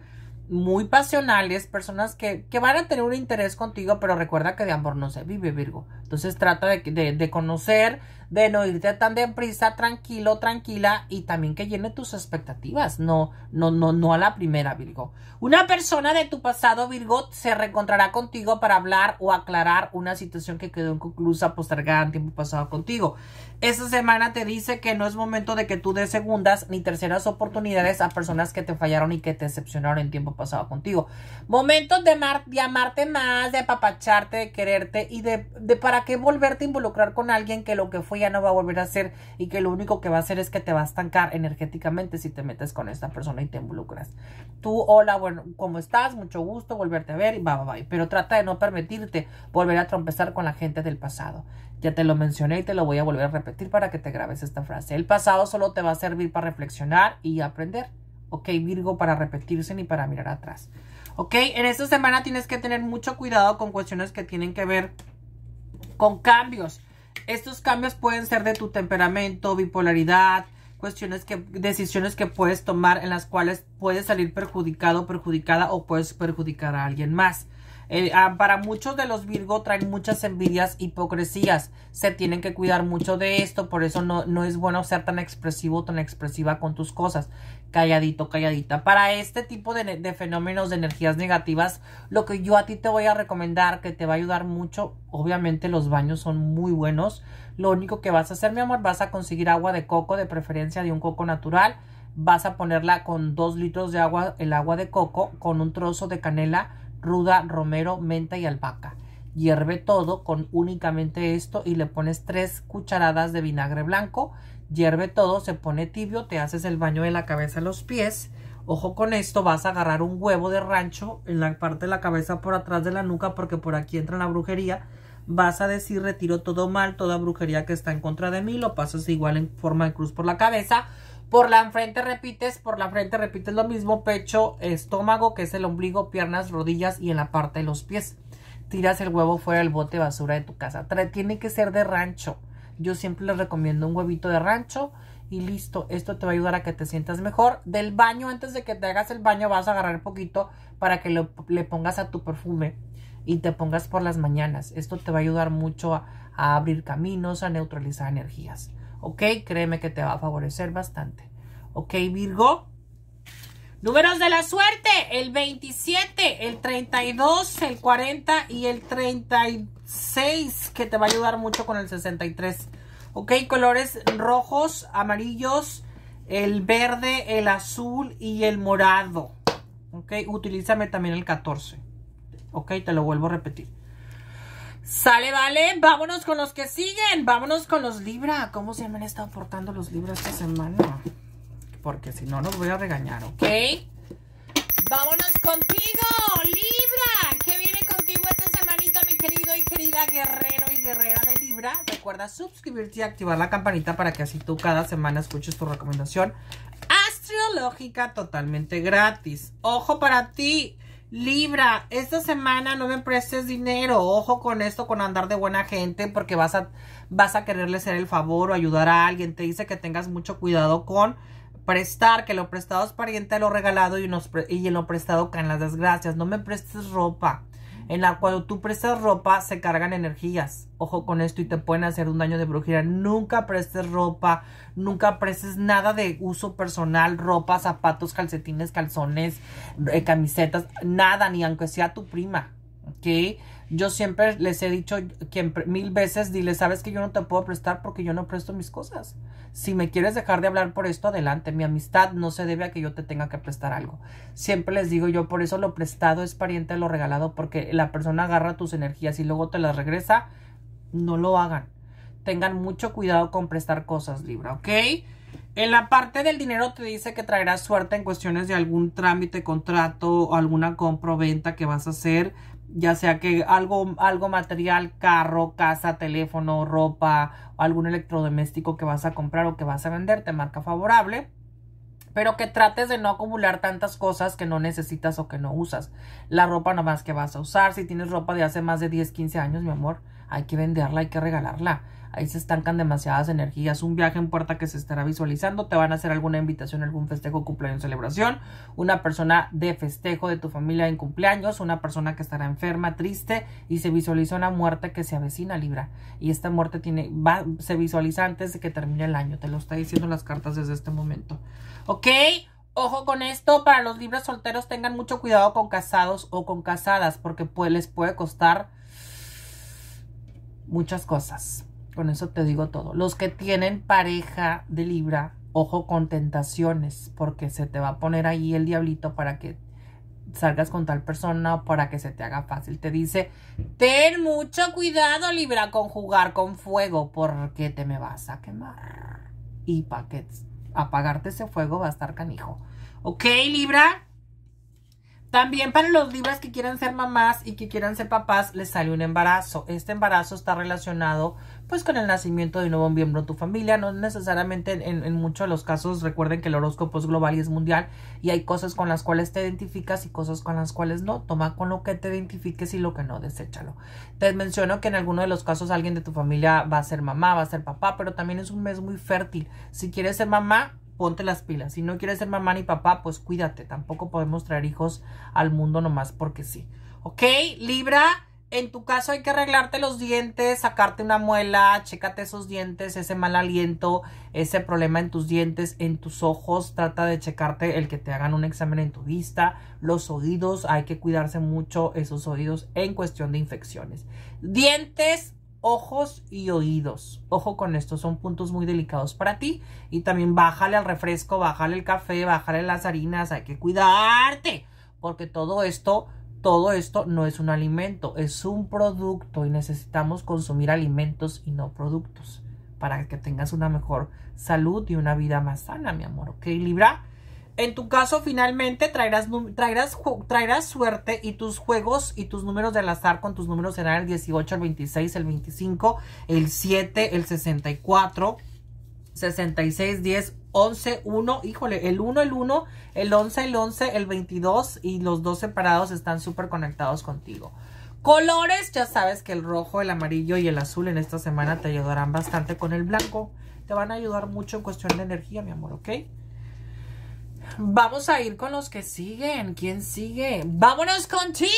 muy pasionales, personas que, que, van a tener un interés contigo, pero recuerda que de amor no se vive, Virgo. Entonces trata de, de, de conocer, de no irte tan deprisa, tranquilo, tranquila, y también que llene tus expectativas, no, no, no, no a la primera, Virgo. Una persona de tu pasado, Virgo, se reencontrará contigo para hablar o aclarar una situación que quedó inconclusa, postergada en tiempo pasado contigo. Esta semana te dice que no es momento de que tú des segundas ni terceras oportunidades a personas que te fallaron y que te decepcionaron en tiempo pasado contigo. Momentos de, amar, amarte más, de apapacharte, de quererte y de, para qué volverte a involucrar con alguien que lo que fue ya no va a volver a ser y que lo único que va a hacer es que te va a estancar energéticamente si te metes con esta persona y te involucras. Tú, hola, bueno, ¿cómo estás? Mucho gusto volverte a ver y va, va, Pero trata de no permitirte volver a trompezar con la gente del pasado. Ya te lo mencioné y te lo voy a volver a repetir para que te grabes esta frase. El pasado solo te va a servir para reflexionar y aprender. Ok, Virgo, para repetirse ni para mirar atrás. Ok, en esta semana tienes que tener mucho cuidado con cuestiones que tienen que ver con cambios. Estos cambios pueden ser de tu temperamento, bipolaridad, cuestiones que, decisiones que puedes tomar en las cuales puedes salir perjudicado, perjudicada o puedes perjudicar a alguien más. Eh, ah, para muchos de los Virgo traen muchas envidias, hipocresías. Se tienen que cuidar mucho de esto, por eso no, no es bueno ser tan expresivo, tan expresiva con tus cosas. Calladito, calladita. Para este tipo de, de fenómenos de energías negativas, lo que yo a ti te voy a recomendar, que te va a ayudar mucho, obviamente los baños son muy buenos. Lo único que vas a hacer, mi amor, vas a conseguir agua de coco, de preferencia de un coco natural. Vas a ponerla con dos litros de agua, el agua de coco, con un trozo de canela ruda, romero, menta y albahaca. Hierve todo con únicamente esto y le pones tres cucharadas de vinagre blanco. Hierve todo, se pone tibio, te haces el baño de la cabeza a los pies. Ojo con esto, vas a agarrar un huevo de rancho en la parte de la cabeza por atrás de la nuca porque por aquí entra la brujería. Vas a decir retiro todo mal, toda brujería que está en contra de mí, lo pasas igual en forma de cruz por la cabeza por la frente repites, por la frente repites lo mismo, pecho, estómago, que es el ombligo, piernas, rodillas y en la parte de los pies. Tiras el huevo fuera del bote de basura de tu casa. tiene que ser de rancho. Yo siempre les recomiendo un huevito de rancho y listo. Esto te va a ayudar a que te sientas mejor. Del baño, antes de que te hagas el baño, vas a agarrar un poquito para que le pongas a tu perfume y te pongas por las mañanas. Esto te va a ayudar mucho a abrir caminos, a neutralizar energías. ¿ok? Créeme que te va a favorecer bastante, ¿ok, Virgo? Números de la suerte, el 27, el 32, el 40 y el 36, que te va a ayudar mucho con el 63. Ok, colores rojos, amarillos, el verde, el azul y el morado. Ok, utilízame también el 14. Ok, te lo vuelvo a repetir. Sale, vale, vámonos con los que siguen, vámonos con los Libra. ¿Cómo se me han estado portando los Libra esta semana? Porque si no, nos voy a regañar, ¿ok? Vámonos contigo, Libra. ¿Qué viene contigo esta semanita, mi querido y querida guerrero y guerrera de Libra? Recuerda suscribirte y activar la campanita para que así tú cada semana escuches tu recomendación astrológica totalmente gratis. Ojo para ti, Libra, esta semana no me prestes dinero. Ojo con esto, con andar de buena gente, porque vas a, vas a quererle hacer el favor o ayudar a alguien. Te dice que tengas mucho cuidado con prestar, que lo prestado es pariente a lo regalado y, y en lo prestado caen las desgracias. No me prestes ropa en la cual tú prestas ropa se cargan energías. Ojo con esto y te pueden hacer un daño de brujería. Nunca prestes ropa, nunca prestes nada de uso personal, ropa, zapatos, calcetines, calzones, eh, camisetas, nada, ni aunque sea tu prima. ¿ok? Yo siempre les he dicho que mil veces, dile, sabes que yo no te puedo prestar porque yo no presto mis cosas. Si me quieres dejar de hablar por esto, adelante. Mi amistad no se debe a que yo te tenga que prestar algo. Siempre les digo yo, por eso lo prestado es pariente de lo regalado, porque la persona agarra tus energías y luego te las regresa. No lo hagan. Tengan mucho cuidado con prestar cosas, Libra, ¿ok? En la parte del dinero te dice que traerás suerte en cuestiones de algún trámite, contrato o alguna compra o venta que vas a hacer ya sea que algo, algo material, carro, casa, teléfono, ropa, algún electrodoméstico que vas a comprar o que vas a vender, te marca favorable, pero que trates de no acumular tantas cosas que no necesitas o que no usas. La ropa nomás que vas a usar, si tienes ropa de hace más de 10, 15 años, mi amor, hay que venderla, hay que regalarla ahí se estancan demasiadas energías, un viaje en puerta que se estará visualizando, te van a hacer alguna invitación, algún festejo, cumpleaños, celebración, una persona de festejo de tu familia en cumpleaños, una persona que estará enferma, triste y se visualiza una muerte que se avecina, Libra. Y esta muerte tiene, se visualiza antes de que termine el año, te lo está diciendo las cartas desde este momento. ¿Ok? Ojo con esto, para los libres solteros tengan mucho cuidado con casados o con casadas porque pues, les puede costar muchas cosas. Con eso te digo todo. Los que tienen pareja de Libra, ojo con tentaciones, porque se te va a poner ahí el diablito para que salgas con tal persona o para que se te haga fácil. Te dice, ten mucho cuidado Libra con jugar con fuego, porque te me vas a quemar. Y para que apagarte ese fuego va a estar canijo. ¿Ok, Libra? También para los libras que quieran ser mamás y que quieran ser papás, les sale un embarazo. Este embarazo está relacionado pues con el nacimiento de un nuevo miembro de tu familia. No necesariamente en, en muchos de los casos, recuerden que el horóscopo es global y es mundial y hay cosas con las cuales te identificas y cosas con las cuales no. Toma con lo que te identifiques y lo que no, deséchalo. Te menciono que en alguno de los casos alguien de tu familia va a ser mamá, va a ser papá, pero también es un mes muy fértil. Si quieres ser mamá, ponte las pilas. Si no quieres ser mamá ni papá, pues cuídate. Tampoco podemos traer hijos al mundo nomás porque sí. ¿Ok? Libra, en tu caso hay que arreglarte los dientes, sacarte una muela, chécate esos dientes, ese mal aliento, ese problema en tus dientes, en tus ojos. Trata de checarte el que te hagan un examen en tu vista, los oídos. Hay que cuidarse mucho esos oídos en cuestión de infecciones. Dientes, ojos y oídos. Ojo con esto, son puntos muy delicados para ti. Y también bájale al refresco, bájale el café, bájale las harinas, hay que cuidarte. Porque todo esto, todo esto no es un alimento, es un producto y necesitamos consumir alimentos y no productos para que tengas una mejor salud y una vida más sana, mi amor. ¿Ok, Libra? En tu caso, finalmente traerás, traerás, traerás suerte y tus juegos y tus números del azar con tus números serán el 18, el 26, el 25, el 7, el 64, 66, 10, 11, 1. Híjole, el 1, el 1, el 11, el 11, el 22 y los dos separados están súper conectados contigo. Colores, ya sabes que el rojo, el amarillo y el azul en esta semana te ayudarán bastante con el blanco. Te van a ayudar mucho en cuestión de energía, mi amor, ¿ok? Vamos a ir con los que siguen. ¿Quién sigue? ¡Vámonos contigo!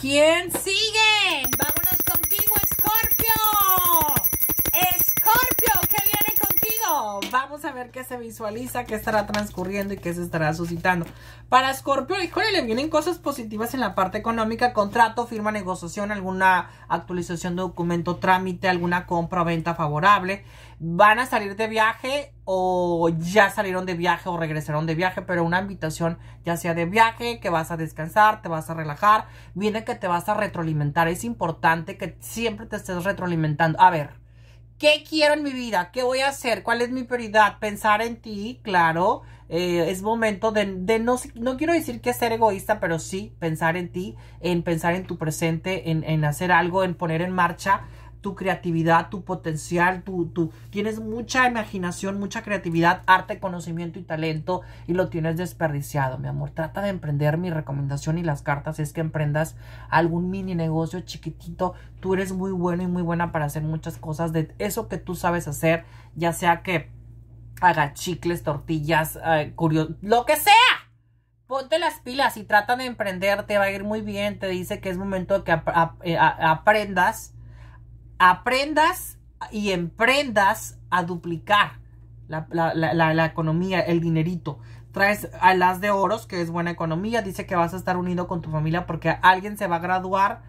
¿Quién sigue? ¡Vámonos contigo, Escorpio! ¡Escorpio! ¿Qué viene contigo? Vamos a ver qué se visualiza, qué estará transcurriendo y qué se estará suscitando. Para Scorpio, híjole, le vienen cosas positivas en la parte económica, contrato, firma, negociación, alguna actualización de documento, trámite, alguna compra o venta favorable van a salir de viaje o ya salieron de viaje o regresaron de viaje, pero una invitación ya sea de viaje, que vas a descansar, te vas a relajar, viene que te vas a retroalimentar. Es importante que siempre te estés retroalimentando. A ver, ¿qué quiero en mi vida? ¿Qué voy a hacer? ¿Cuál es mi prioridad? Pensar en ti, claro. Eh, es momento de, no, no quiero decir que ser egoísta, pero sí pensar en ti, en pensar en tu presente, en, en hacer algo, en poner en marcha tu creatividad, tu potencial, tu, tu, tienes mucha imaginación, mucha creatividad, arte, conocimiento y talento y lo tienes desperdiciado, mi amor. Trata de emprender. Mi recomendación y las cartas es que emprendas algún mini negocio chiquitito. Tú eres muy bueno y muy buena para hacer muchas cosas de eso que tú sabes hacer, ya sea que haga chicles, tortillas, eh, lo que sea ponte las pilas y trata de emprender, te va a ir muy bien, te dice que es momento de que eh, aprendas aprendas y emprendas a duplicar la, la, la, economía, el dinerito. Traes a las de oros, que es buena economía, dice que vas a estar unido con tu familia porque alguien se va a graduar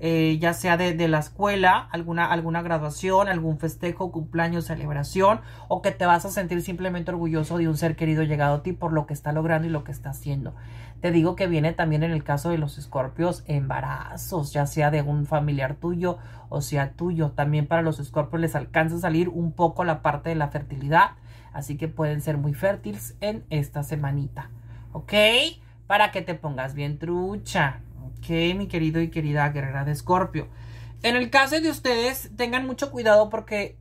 eh, ya sea de, la escuela, alguna, alguna graduación, algún festejo, cumpleaños, celebración, o que te vas a sentir simplemente orgulloso de un ser querido llegado a ti por lo que está logrando y lo que está haciendo. Te digo que viene también en el caso de los escorpios embarazos, ya sea de un familiar tuyo o sea tuyo. También para los escorpios les alcanza a salir un poco la parte de la fertilidad, así que pueden ser muy fértiles en esta semanita. ¿Ok? Para que te pongas bien trucha que mi querido y querida guerrera de Escorpio. En el caso de ustedes, tengan mucho cuidado porque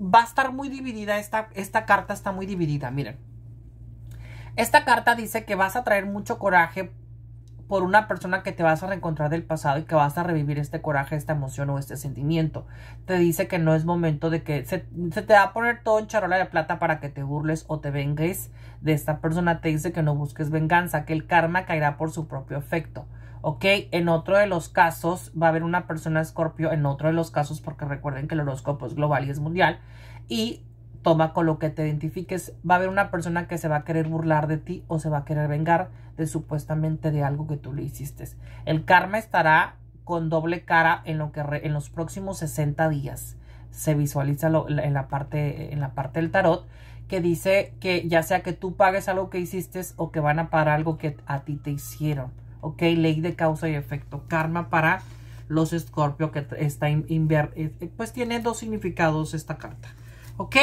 va a estar muy dividida, esta, esta carta está muy dividida, miren. Esta carta dice que vas a traer mucho coraje por una persona que te vas a reencontrar del pasado y que vas a revivir este coraje, esta emoción o este sentimiento. Te dice que no es momento de que se, se, te va a poner todo en charola de plata para que te burles o te vengues de esta persona. Te dice que no busques venganza, que el karma caerá por su propio efecto. ¿ok? En otro de los casos va a haber una persona escorpio, en otro de los casos, porque recuerden que el horóscopo es global y es mundial, y toma con lo que te identifiques, va a haber una persona que se va a querer burlar de ti o se va a querer vengar de supuestamente de algo que tú le hiciste. El karma estará con doble cara en, lo que en los próximos 60 días. Se visualiza en, la parte, en la parte del tarot que dice que ya sea que tú pagues algo que hiciste o que van a pagar algo que a ti te hicieron. ¿ok? Ley de causa y efecto, karma para los Escorpio que está invier eh, eh, pues tiene dos significados esta carta, ¿ok?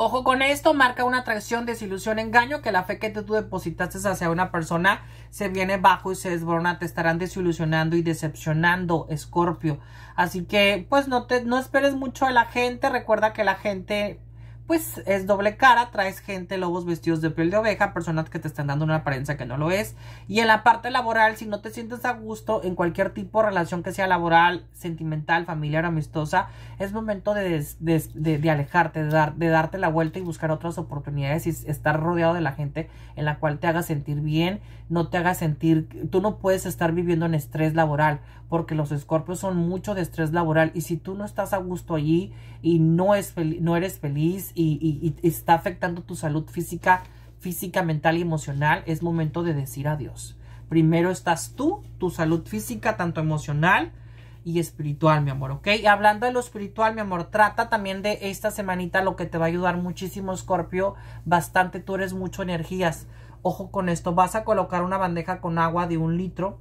Ojo con esto, marca una atracción, desilusión, engaño, que la fe que tú depositaste hacia una persona se viene bajo y se desbrona, te estarán desilusionando y decepcionando, Escorpio. Así que, pues no te, no esperes mucho a la gente, recuerda que la gente pues es doble cara, traes gente, lobos vestidos de piel de oveja, personas que te están dando una apariencia que no lo es. Y en la parte laboral, si no te sientes a gusto en cualquier tipo de relación que sea laboral, sentimental, familiar, amistosa, es momento de, de, de alejarte, de, dar, de darte la vuelta y buscar otras oportunidades y estar rodeado de la gente en la cual te haga sentir bien, no te haga sentir, tú no puedes estar viviendo en estrés laboral, porque los escorpios son mucho de estrés laboral y si tú no estás a gusto allí y no, es no eres feliz, y, está afectando tu salud física, física, mental y emocional, es momento de decir adiós. Primero estás tú, tu salud física, tanto emocional y espiritual, mi amor, ¿ok? hablando de lo espiritual, mi amor, trata también de esta semanita lo que te va a ayudar muchísimo, Scorpio, bastante, tú eres mucho energías. Ojo con esto, vas a colocar una bandeja con agua de un litro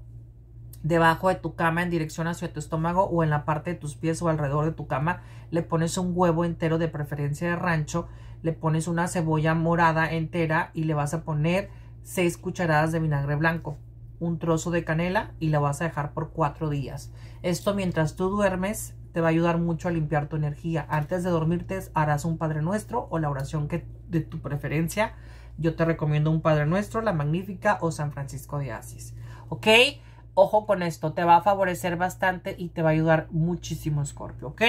debajo de tu cama en dirección hacia tu estómago o en la parte de tus pies o alrededor de tu cama. Le pones un huevo entero de preferencia de rancho, le pones una cebolla morada entera y le vas a poner seis cucharadas de vinagre blanco, un trozo de canela y la vas a dejar por cuatro días. Esto mientras tú duermes te va a ayudar mucho a limpiar tu energía. Antes de dormirte harás un Padre Nuestro o la oración que de tu preferencia. Yo te recomiendo un Padre Nuestro, la Magnífica o San Francisco de Asís. ¿Ok? Ojo con esto, te va a favorecer bastante y te va a ayudar muchísimo, Scorpio, ¿ok?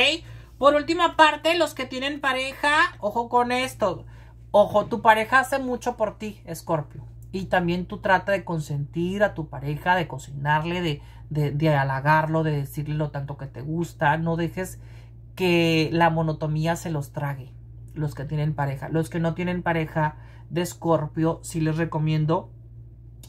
Por última parte, los que tienen pareja, ojo con esto. Ojo, tu pareja hace mucho por ti, Scorpio. Y también tú trata de consentir a tu pareja, de cocinarle, de, halagarlo, de decirle lo tanto que te gusta. No dejes que la monotomía se los trague, los que tienen pareja. Los que no tienen pareja de Scorpio, sí les recomiendo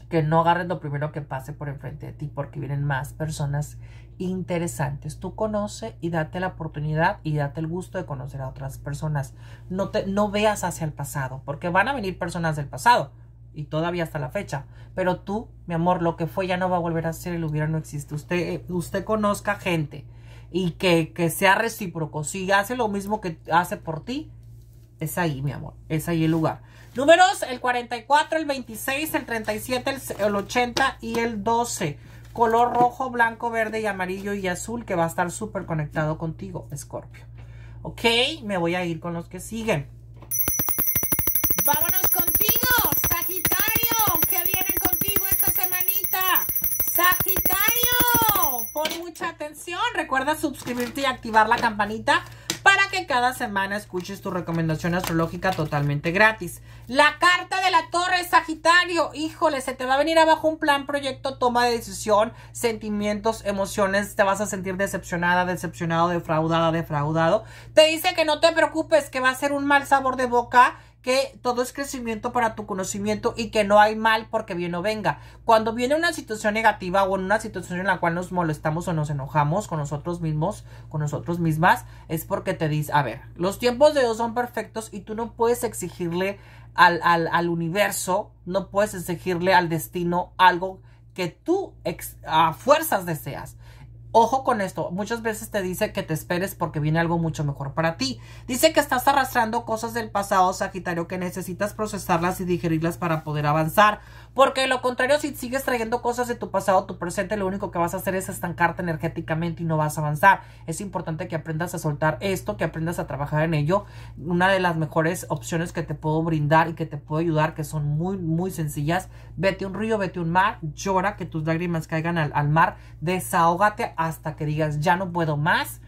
que no agarres lo primero que pase por enfrente de ti, porque vienen más personas interesantes. Tú conoce y date la oportunidad y date el gusto de conocer a otras personas. No, te, no veas hacia el pasado, porque van a venir personas del pasado y todavía hasta la fecha. Pero tú, mi amor, lo que fue ya no va a volver a ser, el hubiera no existe. Usted, eh, usted conozca gente y que, que sea recíproco. Si hace lo mismo que hace por ti, es ahí, mi amor, es ahí el lugar. Números el 44, el 26, el 37, el, 80 y el 12. Color rojo, blanco, verde y amarillo y azul que va a estar súper conectado contigo, Scorpio. Ok, me voy a ir con los que siguen. Vámonos contigo, Sagitario, que vienen contigo esta semanita. Sagitario, pon mucha atención. Recuerda suscribirte y activar la campanita para que cada semana escuches tu recomendación astrológica totalmente gratis. La carta de la torre Sagitario, híjole, se te va a venir abajo un plan, proyecto, toma de decisión, sentimientos, emociones, te vas a sentir decepcionada, decepcionado, defraudada, defraudado. Te dice que no te preocupes, que va a ser un mal sabor de boca, que todo es crecimiento para tu conocimiento y que no hay mal porque bien o venga. Cuando viene una situación negativa o en una situación en la cual nos molestamos o nos enojamos con nosotros mismos, con nosotros mismas, es porque te dice, a ver, los tiempos de Dios son perfectos y tú no puedes exigirle al, universo, no puedes exigirle al destino algo que tú a fuerzas deseas. Ojo con esto, muchas veces te dice que te esperes porque viene algo mucho mejor para ti. Dice que estás arrastrando cosas del pasado, Sagitario, que necesitas procesarlas y digerirlas para poder avanzar. Porque lo contrario, si sigues trayendo cosas de tu pasado, tu presente, lo único que vas a hacer es estancarte energéticamente y no vas a avanzar. Es importante que aprendas a soltar esto, que aprendas a trabajar en ello. Una de las mejores opciones que te puedo brindar y que te puedo ayudar, que son muy, muy sencillas. Vete a un río, vete a un mar, llora, que tus lágrimas caigan al, al mar, desahógate hasta que digas, ya no puedo más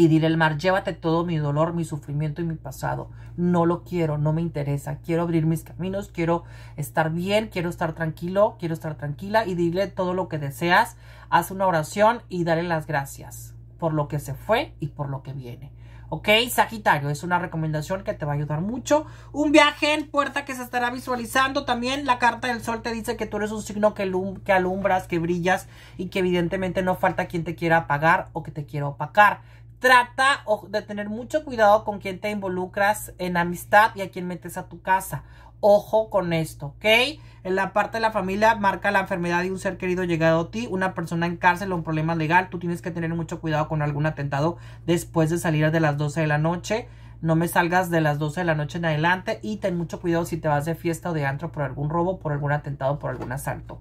y dile el mar, llévate todo mi dolor, mi sufrimiento y mi pasado. No lo quiero, no me interesa. Quiero abrir mis caminos, quiero estar bien, quiero estar tranquilo, quiero estar tranquila. Y dile todo lo que deseas. Haz una oración y dale las gracias por lo que se fue y por lo que viene. ¿ok? Sagitario, es una recomendación que te va a ayudar mucho. Un viaje en puerta que se estará visualizando. También la carta del sol te dice que tú eres un signo que, que alumbras, que brillas y que evidentemente no falta quien te quiera apagar o que te quiera opacar trata de tener mucho cuidado con quien te involucras en amistad y a quien metes a tu casa. Ojo con esto, ¿ok? En la parte de la familia marca la enfermedad de un ser querido llegado a ti, una persona en cárcel o un problema legal. Tú tienes que tener mucho cuidado con algún atentado después de salir de las 12 de la noche. No me salgas de las 12 de la noche en adelante y ten mucho cuidado si te vas de fiesta o de antro por algún robo, por algún atentado, por algún asalto.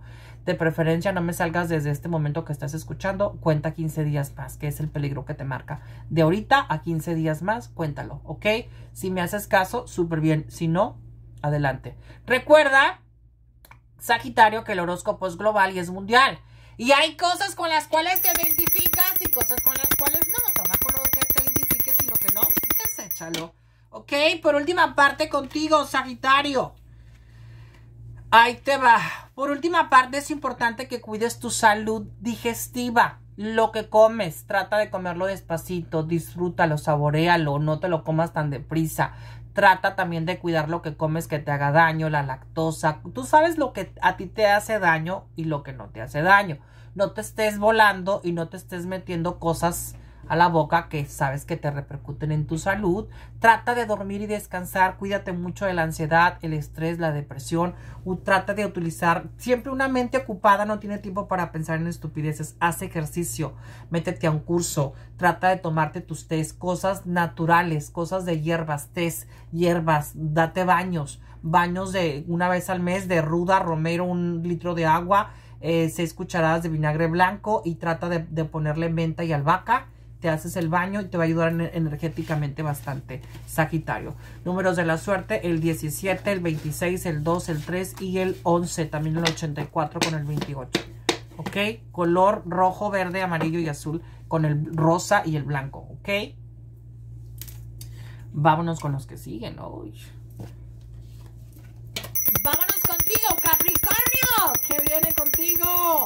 De preferencia no me salgas desde este momento que estás escuchando, cuenta 15 días más, que es el peligro que te marca. De ahorita a 15 días más, cuéntalo, ¿ok? Si me haces caso, súper bien. Si no, adelante. Recuerda, Sagitario, que el horóscopo es global y es mundial. Y hay cosas con las cuales te identificas y cosas con las cuales no. Toma lo que te identifiques y lo que no, deséchalo. ¿Ok? Por última parte contigo, Sagitario. Ahí te va. Por última parte, es importante que cuides tu salud digestiva. Lo que comes, trata de comerlo despacito, disfrútalo, saborealo, no te lo comas tan deprisa. Trata también de cuidar lo que comes que te haga daño, la lactosa. Tú sabes lo que a ti te hace daño y lo que no te hace daño. No te estés volando y no te estés metiendo cosas a la boca que sabes que te repercuten en tu salud. Trata de dormir y descansar, cuídate mucho de la ansiedad, el estrés, la depresión. trata de utilizar siempre una mente ocupada, no tiene tiempo para pensar en estupideces. Haz ejercicio, métete a un curso, trata de tomarte tus test, cosas naturales, cosas de hierbas, test, hierbas, date baños, baños de una vez al mes de ruda, romero, un litro de agua. Eh, seis cucharadas de vinagre blanco y trata de, de ponerle menta y albahaca te haces el baño y te va a ayudar energéticamente bastante, Sagitario. Números de la suerte, el 17, el 26, el 2, el 3 y el 11, también el 84 con el 28. ¿Ok? Color rojo, verde, amarillo y azul con el rosa y el blanco. ¿Ok? Vámonos con los que siguen. hoy. Vámonos contigo, Capricornio, que viene contigo.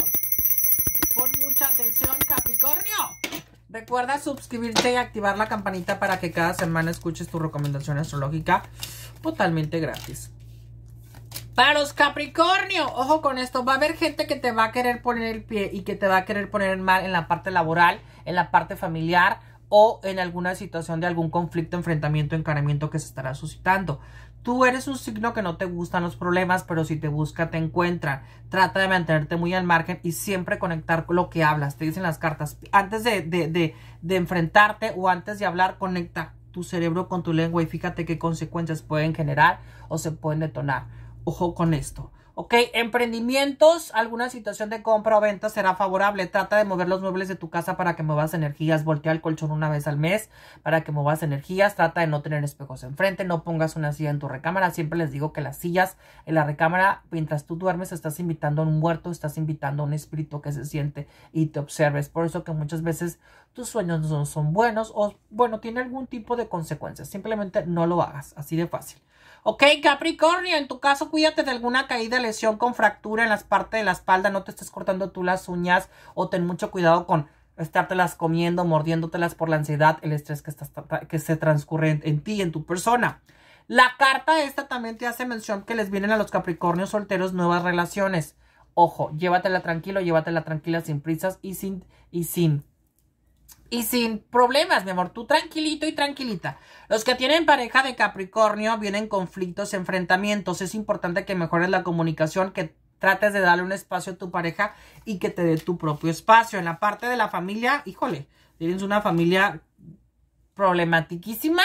Pon mucha atención, Capricornio. Recuerda suscribirte y activar la campanita para que cada semana escuches tu recomendación astrológica totalmente gratis. Para los Capricornio, ojo con esto, va a haber gente que te va a querer poner el pie y que te va a querer poner mal en la parte laboral, en la parte familiar o en alguna situación de algún conflicto, enfrentamiento, encaramiento que se estará suscitando. Tú eres un signo que no te gustan los problemas, pero si te busca, te encuentra. Trata de mantenerte muy al margen y siempre conectar con lo que hablas. Te dicen las cartas. Antes de, de, de, de enfrentarte o antes de hablar, conecta tu cerebro con tu lengua y fíjate qué consecuencias pueden generar o se pueden detonar. Ojo con esto. Ok, emprendimientos, alguna situación de compra o venta será favorable. Trata de mover los muebles de tu casa para que muevas energías. Voltea el colchón una vez al mes para que muevas energías. Trata de no tener espejos enfrente. No pongas una silla en tu recámara. Siempre les digo que las sillas en la recámara, mientras tú duermes, estás invitando a un muerto, estás invitando a un espíritu que se siente y te observes. Por eso que muchas veces tus sueños no son buenos o, bueno, tiene algún tipo de consecuencias. Simplemente no lo hagas. Así de fácil. Ok, Capricornio, en tu caso cuídate de alguna caída, lesión con fractura en las partes de la espalda, no te estés cortando tú las uñas o ten mucho cuidado con estártelas comiendo, mordiéndotelas por la ansiedad, el estrés que, que se transcurre en, en ti, en tu persona. La carta esta también te hace mención que les vienen a los Capricornios solteros nuevas relaciones. Ojo, llévatela tranquilo, llévatela tranquila sin prisas y sin, y sin y sin problemas, mi amor. Tú tranquilito y tranquilita. Los que tienen pareja de Capricornio vienen conflictos, enfrentamientos. Es importante que mejores la comunicación, que trates de darle un espacio a tu pareja y que te dé tu propio espacio. En la parte de la familia, híjole, tienes una familia problematiquísima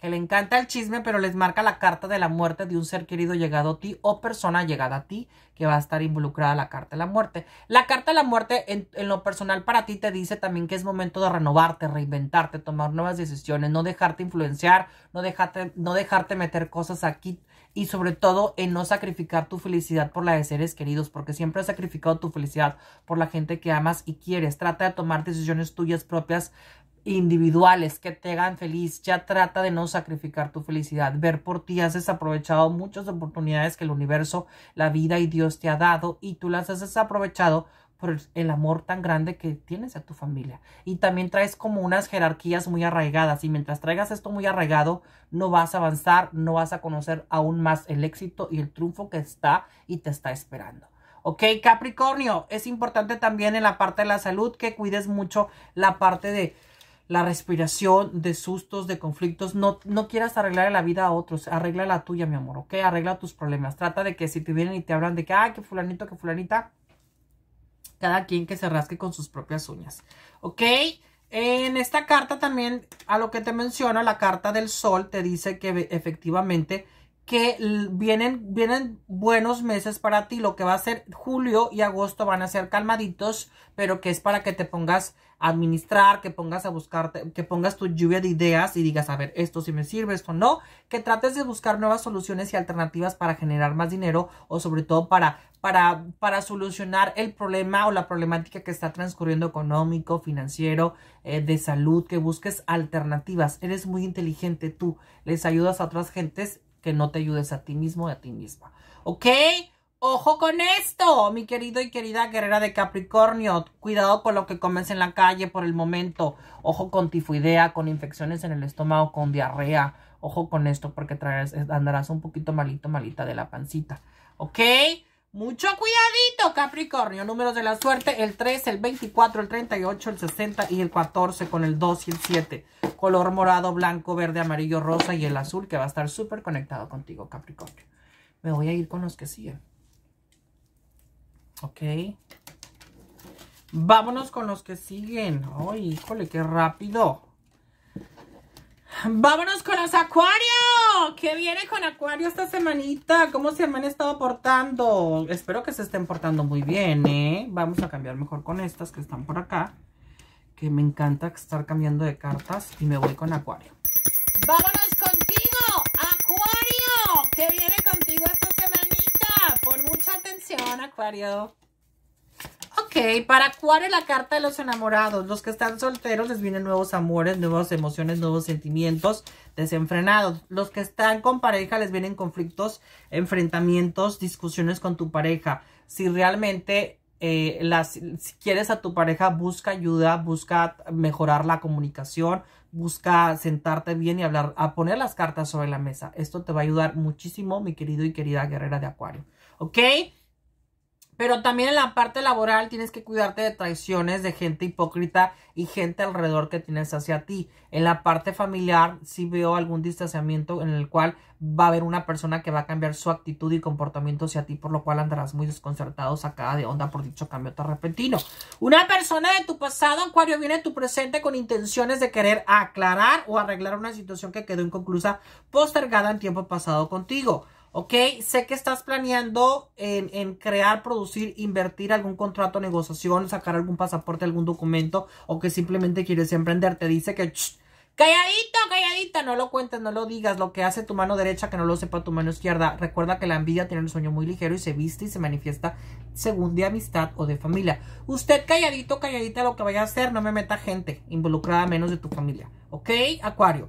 que le encanta el chisme, pero les marca la carta de la muerte de un ser querido llegado a ti o persona llegada a ti que va a estar involucrada la carta de la muerte. La carta de la muerte en, lo personal para ti te dice también que es momento de renovarte, reinventarte, tomar nuevas decisiones, no dejarte influenciar, no dejarte, no dejarte meter cosas aquí y sobre todo en no sacrificar tu felicidad por la de seres queridos, porque siempre has sacrificado tu felicidad por la gente que amas y quieres. Trata de tomar decisiones tuyas propias individuales que te hagan feliz. Ya trata de no sacrificar tu felicidad. Ver por ti, has desaprovechado muchas oportunidades que el universo, la vida y Dios te ha dado y tú las has desaprovechado por el amor tan grande que tienes a tu familia. Y también traes como unas jerarquías muy arraigadas y mientras traigas esto muy arraigado, no vas a avanzar, no vas a conocer aún más el éxito y el triunfo que está y te está esperando. ¿Ok? Capricornio, es importante también en la parte de la salud que cuides mucho la parte de la respiración de sustos, de conflictos. No, no quieras arreglar la vida a otros, arregla la tuya, mi amor, ¿ok? Arregla tus problemas. Trata de que si te vienen y te hablan de que, ¡ay, que fulanito, que fulanita, cada quien que se rasque con sus propias uñas, ¿ok? En esta carta también, a lo que te menciono, la carta del sol te dice que efectivamente que vienen, vienen buenos meses para ti. Lo que va a ser julio y agosto van a ser calmaditos, pero que es para que te pongas a administrar, que pongas a buscarte, que pongas tu lluvia de ideas y digas, a ver, esto sí me sirve, esto no, que trates de buscar nuevas soluciones y alternativas para generar más dinero o sobre todo para, para, para solucionar el problema o la problemática que está transcurriendo económico, financiero, eh, de salud, que busques alternativas. Eres muy inteligente tú, les ayudas a otras gentes que no te ayudes a ti mismo y a ti misma. ¿Ok? Ojo con esto, mi querido y querida guerrera de Capricornio. Cuidado con lo que comes en la calle por el momento. Ojo con tifoidea, con infecciones en el estómago, con diarrea. Ojo con esto porque andarás un poquito malito, malita de la pancita. ¿Ok? Mucho cuidadito, Capricornio. Números de la suerte, el 3, el 24, el 38, el 60 y el 14 con el 2 y el 7. Color morado, blanco, verde, amarillo, rosa y el azul que va a estar súper conectado contigo, Capricornio. Me voy a ir con los que siguen. Ok. Vámonos con los que siguen. Ay, híjole, qué rápido. Vámonos con los Acuario. ¿Qué viene con Acuario esta semanita? ¿Cómo se me han estado portando? Espero que se estén portando muy bien, ¿eh? Vamos a cambiar mejor con estas que están por acá. Que me encanta estar cambiando de cartas y me voy con Acuario. Vámonos contigo, Acuario. ¿Qué viene contigo esta semanita? Por mucha atención, Acuario. Ok, para Acuario la carta de los enamorados. Los que están solteros les vienen nuevos amores, nuevas emociones, nuevos sentimientos desenfrenados. Los que están con pareja les vienen conflictos, enfrentamientos, discusiones con tu pareja. Si realmente eh, las, si quieres a tu pareja, busca ayuda, busca mejorar la comunicación, busca sentarte bien y hablar, a poner las cartas sobre la mesa. Esto te va a ayudar muchísimo, mi querido y querida guerrera de Acuario. ¿Ok? Pero también en la parte laboral tienes que cuidarte de traiciones de gente hipócrita y gente alrededor que tienes hacia ti. En la parte familiar sí veo algún distanciamiento en el cual va a haber una persona que va a cambiar su actitud y comportamiento hacia ti, por lo cual andarás muy desconcertado, sacada de onda por dicho cambio tan repentino. Una persona de tu pasado, Acuario, viene a tu presente con intenciones de querer aclarar o arreglar una situación que quedó inconclusa, postergada en tiempo pasado contigo. ¿ok? Sé que estás planeando en, crear, producir, invertir algún contrato, negociación, sacar algún pasaporte, algún documento, o que simplemente quieres emprender. Te dice que... calladito, calladito, calladita, no lo cuentes, no lo digas, lo que hace tu mano derecha que no lo sepa tu mano izquierda. Recuerda que la envidia tiene un sueño muy ligero y se viste y se manifiesta según de amistad o de familia. Usted calladito, calladita, lo que vaya a hacer, no me meta gente involucrada menos de tu familia, ¿ok? Acuario.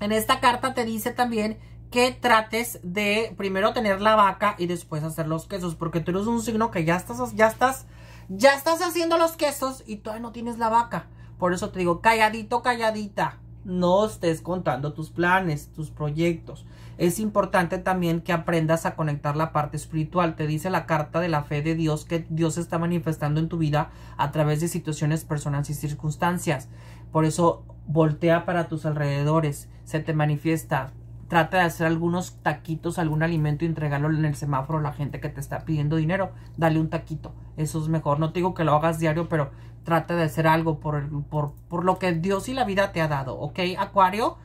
En esta carta te dice también que trates de primero tener la vaca y después hacer los quesos, porque tú eres un signo que ya estás, ya estás, ya estás haciendo los quesos y todavía no tienes la vaca. Por eso te digo, calladito, calladita, no estés contando tus planes, tus proyectos. Es importante también que aprendas a conectar la parte espiritual. Te dice la carta de la fe de Dios que Dios está manifestando en tu vida a través de situaciones, personas y circunstancias. Por eso voltea para tus alrededores, se te manifiesta, trata de hacer algunos taquitos, algún alimento y entregarlo en el semáforo a la gente que te está pidiendo dinero. Dale un taquito, eso es mejor. No te digo que lo hagas diario, pero trata de hacer algo por, el, por, por lo que Dios y la vida te ha dado, ¿ok, Acuario?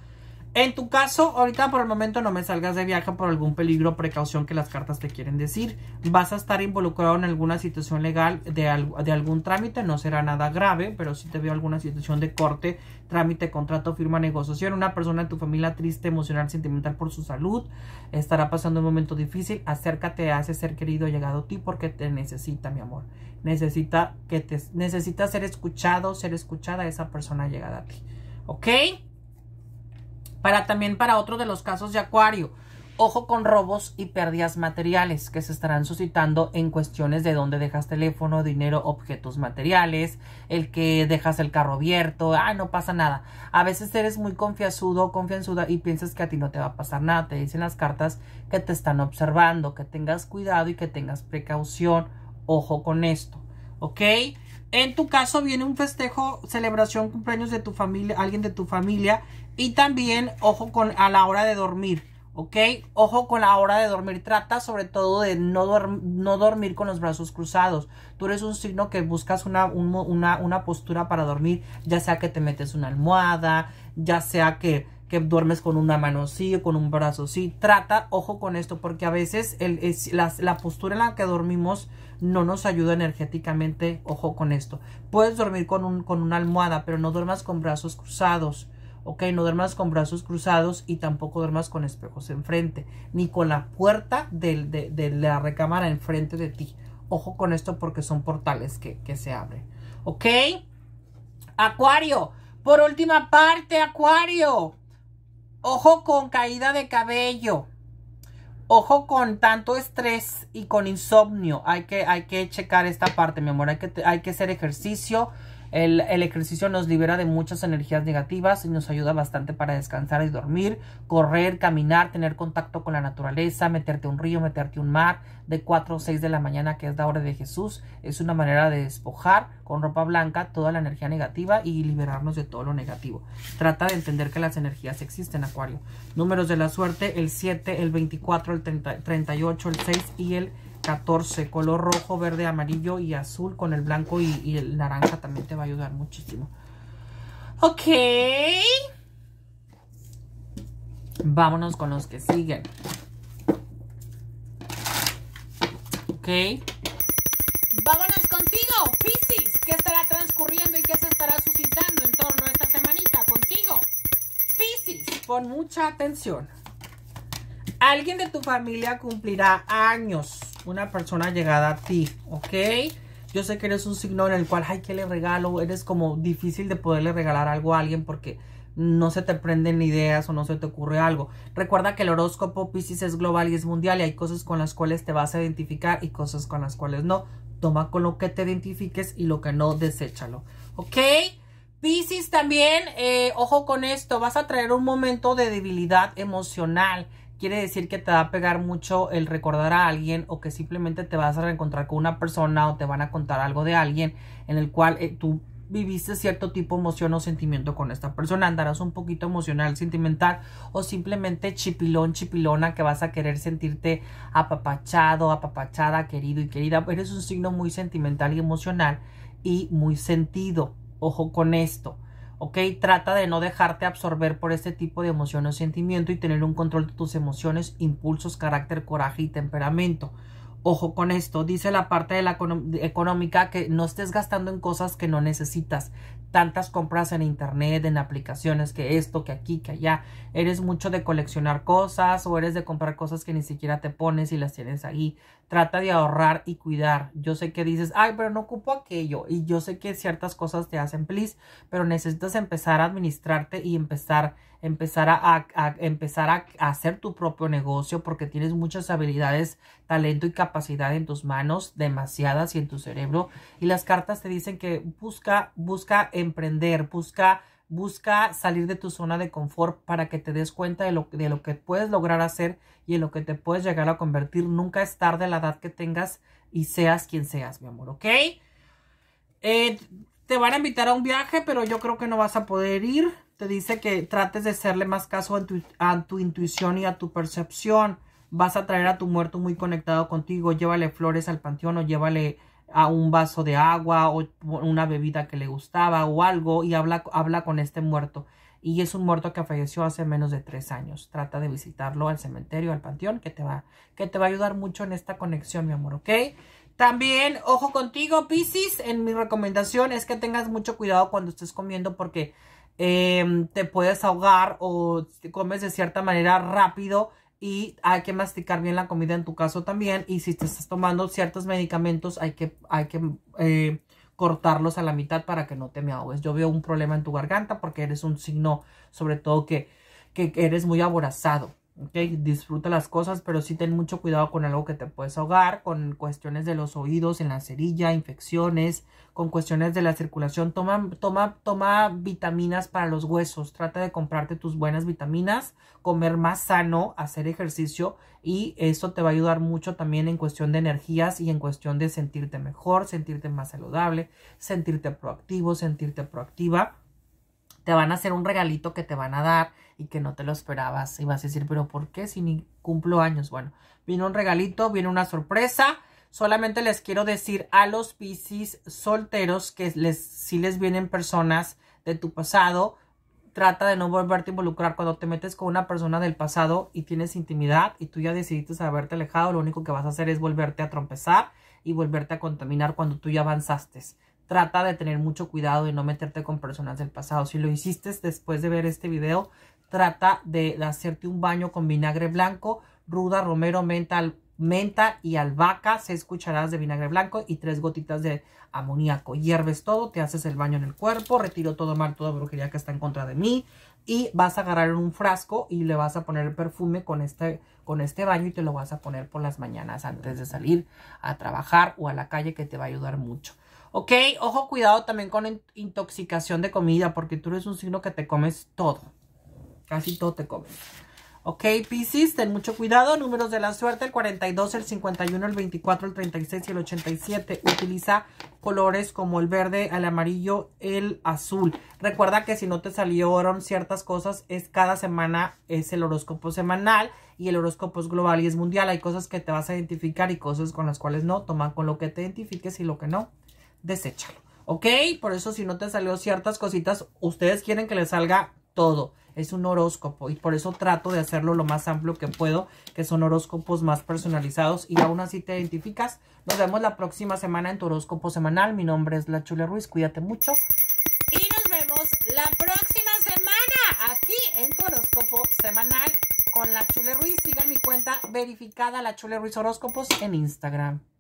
En tu caso, ahorita por el momento no me salgas de viaje por algún peligro o precaución que las cartas te quieren decir. Vas a estar involucrado en alguna situación legal de, de algún trámite, no será nada grave, pero si te veo alguna situación de corte, trámite, contrato, firma, negociación. Una persona de tu familia triste, emocional, sentimental por su salud, estará pasando un momento difícil. Acércate a ese ser querido llegado a ti porque te necesita, mi amor. Necesita que te necesita ser escuchado, ser escuchada esa persona llegada a ti. ¿Ok? Para también para otro de los casos de Acuario, ojo con robos y pérdidas materiales que se estarán suscitando en cuestiones de dónde dejas teléfono, dinero, objetos materiales, el que dejas el carro abierto, ah, no pasa nada. A veces eres muy confianzudo, confianzuda y piensas que a ti no te va a pasar nada. Te dicen las cartas que te están observando, que tengas cuidado y que tengas precaución. Ojo con esto, ¿ok? En tu caso viene un festejo, celebración, cumpleaños de tu familia, alguien de tu familia. Y también, ojo con a la hora de dormir, ¿ok? Ojo con la hora de dormir. Trata sobre todo de no, no dormir con los brazos cruzados. Tú eres un signo que buscas una, postura para dormir, ya sea que te metes una almohada, ya sea que que duermes con una mano sí o con un brazo sí. Trata, ojo con esto, porque a veces es, la, postura en la que dormimos no nos ayuda energéticamente. Ojo con esto. Puedes dormir con, un, con una almohada, pero no duermas con brazos cruzados. ¿ok? No duermas con brazos cruzados y tampoco duermas con espejos enfrente, ni con la puerta de, la recámara enfrente de ti. Ojo con esto porque son portales que, que se abren, ¿ok? Acuario, por última parte, Acuario, ojo con caída de cabello. Ojo con tanto estrés y con insomnio. Hay que, hay que checar esta parte, mi amor. que, hay que hacer ejercicio. El, ejercicio nos libera de muchas energías negativas y nos ayuda bastante para descansar y dormir, correr, caminar, tener contacto con la naturaleza, meterte a un río, meterte a un mar, de 4 o 6 de la mañana que es la hora de Jesús, es una manera de despojar con ropa blanca toda la energía negativa y liberarnos de todo lo negativo. Trata de entender que las energías existen, Acuario. Números de la suerte, el 7, el 24, el 38, el 6 y el 14, color rojo, verde, amarillo y azul con el blanco y, el naranja también te va a ayudar muchísimo. Ok. Vámonos con los que siguen. Ok. Vámonos contigo, Pisces. ¿Qué estará transcurriendo y qué se estará suscitando en torno a esta semanita contigo? Pisces, con mucha atención. Alguien de tu familia cumplirá años una persona llegada a ti, ¿ok? Yo sé que eres un signo en el cual, ay, ¿qué le regalo? Eres como difícil de poderle regalar algo a alguien porque no se te prenden ideas o no se te ocurre algo. Recuerda que el horóscopo Pisces es global y es mundial y hay cosas con las cuales te vas a identificar y cosas con las cuales no. Toma con lo que te identifiques y lo que no, deséchalo. ¿Ok? Pisces también, eh, ojo con esto, vas a traer un momento de debilidad emocional quiere decir que te va a pegar mucho el recordar a alguien o que simplemente te vas a reencontrar con una persona o te van a contar algo de alguien en el cual eh, tú viviste cierto tipo de emoción o sentimiento con esta persona, andarás un poquito emocional, sentimental o simplemente chipilón, chipilona que vas a querer sentirte apapachado, apapachada, querido y querida. Eres un signo muy sentimental y emocional y muy sentido. Ojo con esto. ¿ok? Trata de no dejarte absorber por este tipo de emoción o sentimiento y tener un control de tus emociones, impulsos, carácter, coraje y temperamento. Ojo con esto, dice la parte de la económica que no estés gastando en cosas que no necesitas tantas compras en internet, en aplicaciones, que esto, que aquí, que allá. Eres mucho de coleccionar cosas o eres de comprar cosas que ni siquiera te pones y las tienes ahí. Trata de ahorrar y cuidar. Yo sé que dices, ay, pero no ocupo aquello. Y yo sé que ciertas cosas te hacen please, pero necesitas empezar a administrarte y empezar empezar a, a, hacer tu propio negocio porque tienes muchas habilidades, talento y capacidad en tus manos, demasiadas y en tu cerebro. Y las cartas te dicen que busca, busca emprender, busca busca salir de tu zona de confort para que te des cuenta de lo, de lo, que puedes lograr hacer y en lo que te puedes llegar a convertir. Nunca es tarde la edad que tengas y seas quien seas, mi amor, ¿ok? Eh, te van a invitar a un viaje, pero yo creo que no vas a poder ir te dice que trates de hacerle más caso a tu, a tu, intuición y a tu percepción. Vas a traer a tu muerto muy conectado contigo. Llévale flores al panteón o llévale a un vaso de agua o una bebida que le gustaba o algo y habla, habla con este muerto. Y es un muerto que falleció hace menos de tres años. Trata de visitarlo al cementerio, al panteón, que te va, que te va a ayudar mucho en esta conexión, mi amor, ¿ok? También, ojo contigo, Pisces, en mi recomendación es que tengas mucho cuidado cuando estés comiendo porque Em, te puedes ahogar o te comes de cierta manera rápido y hay que masticar bien la comida en tu caso también. Y si te estás tomando ciertos medicamentos, hay que, hay que eh, cortarlos a la mitad para que no te me ahogues. Yo veo un problema en tu garganta porque eres un signo, sobre todo que, que eres muy aborazado. Okay, disfruta las cosas, pero sí ten mucho cuidado con algo que te puedes ahogar, con cuestiones de los oídos, en la cerilla, infecciones, con cuestiones de la circulación. Toma, toma, toma vitaminas para los huesos. Trata de comprarte tus buenas vitaminas, comer más sano, hacer ejercicio y eso te va a ayudar mucho también en cuestión de energías y en cuestión de sentirte mejor, sentirte más saludable, sentirte proactivo, sentirte proactiva te van a hacer un regalito que te van a dar y que no te lo esperabas. Y vas a decir, pero ¿por qué si ni cumplo años? Bueno, viene un regalito, viene una sorpresa. Solamente les quiero decir a los piscis solteros que les, si les vienen personas de tu pasado, trata de no volverte a involucrar cuando te metes con una persona del pasado y tienes intimidad y tú ya decidiste haberte alejado, lo único que vas a hacer es volverte a trompezar y volverte a contaminar cuando tú ya avanzaste trata de tener mucho cuidado y no meterte con personas del pasado. Si lo hiciste después de ver este video, trata de hacerte un baño con vinagre blanco, ruda, romero, menta, menta y albahaca, seis cucharadas de vinagre blanco y tres gotitas de amoníaco. Hierves todo, te haces el baño en el cuerpo, retiro todo mal, toda brujería que está en contra de mí y vas a agarrar un frasco y le vas a poner el perfume con este, con este baño y te lo vas a poner por las mañanas antes de salir a trabajar o a la calle que te va a ayudar mucho. ¿Ok? Ojo, cuidado también con intoxicación de comida, porque tú eres un signo que te comes todo. Casi todo te comes. Ok, Pisces, ten mucho cuidado. Números de la suerte, el 42, el 51, el 24, el 36 y el 87. Utiliza colores como el verde, el amarillo, el azul. Recuerda que si no te salieron ciertas cosas, es cada semana es el horóscopo semanal y el horóscopo es global y es mundial. Hay cosas que te vas a identificar y cosas con las cuales no. Toma con lo que te identifiques y lo que no deséchalo. ¿Ok? Por eso si no te salió ciertas cositas, ustedes quieren que les salga todo. Es un horóscopo y por eso trato de hacerlo lo más amplio que puedo, que son horóscopos más personalizados y aún así te identificas. Nos vemos la próxima semana en tu horóscopo semanal. Mi nombre es La Chule Ruiz, cuídate mucho. Y nos vemos la próxima semana aquí en tu horóscopo semanal con La Chule Ruiz. Sigan mi cuenta verificada La Chule Ruiz Horóscopos en Instagram.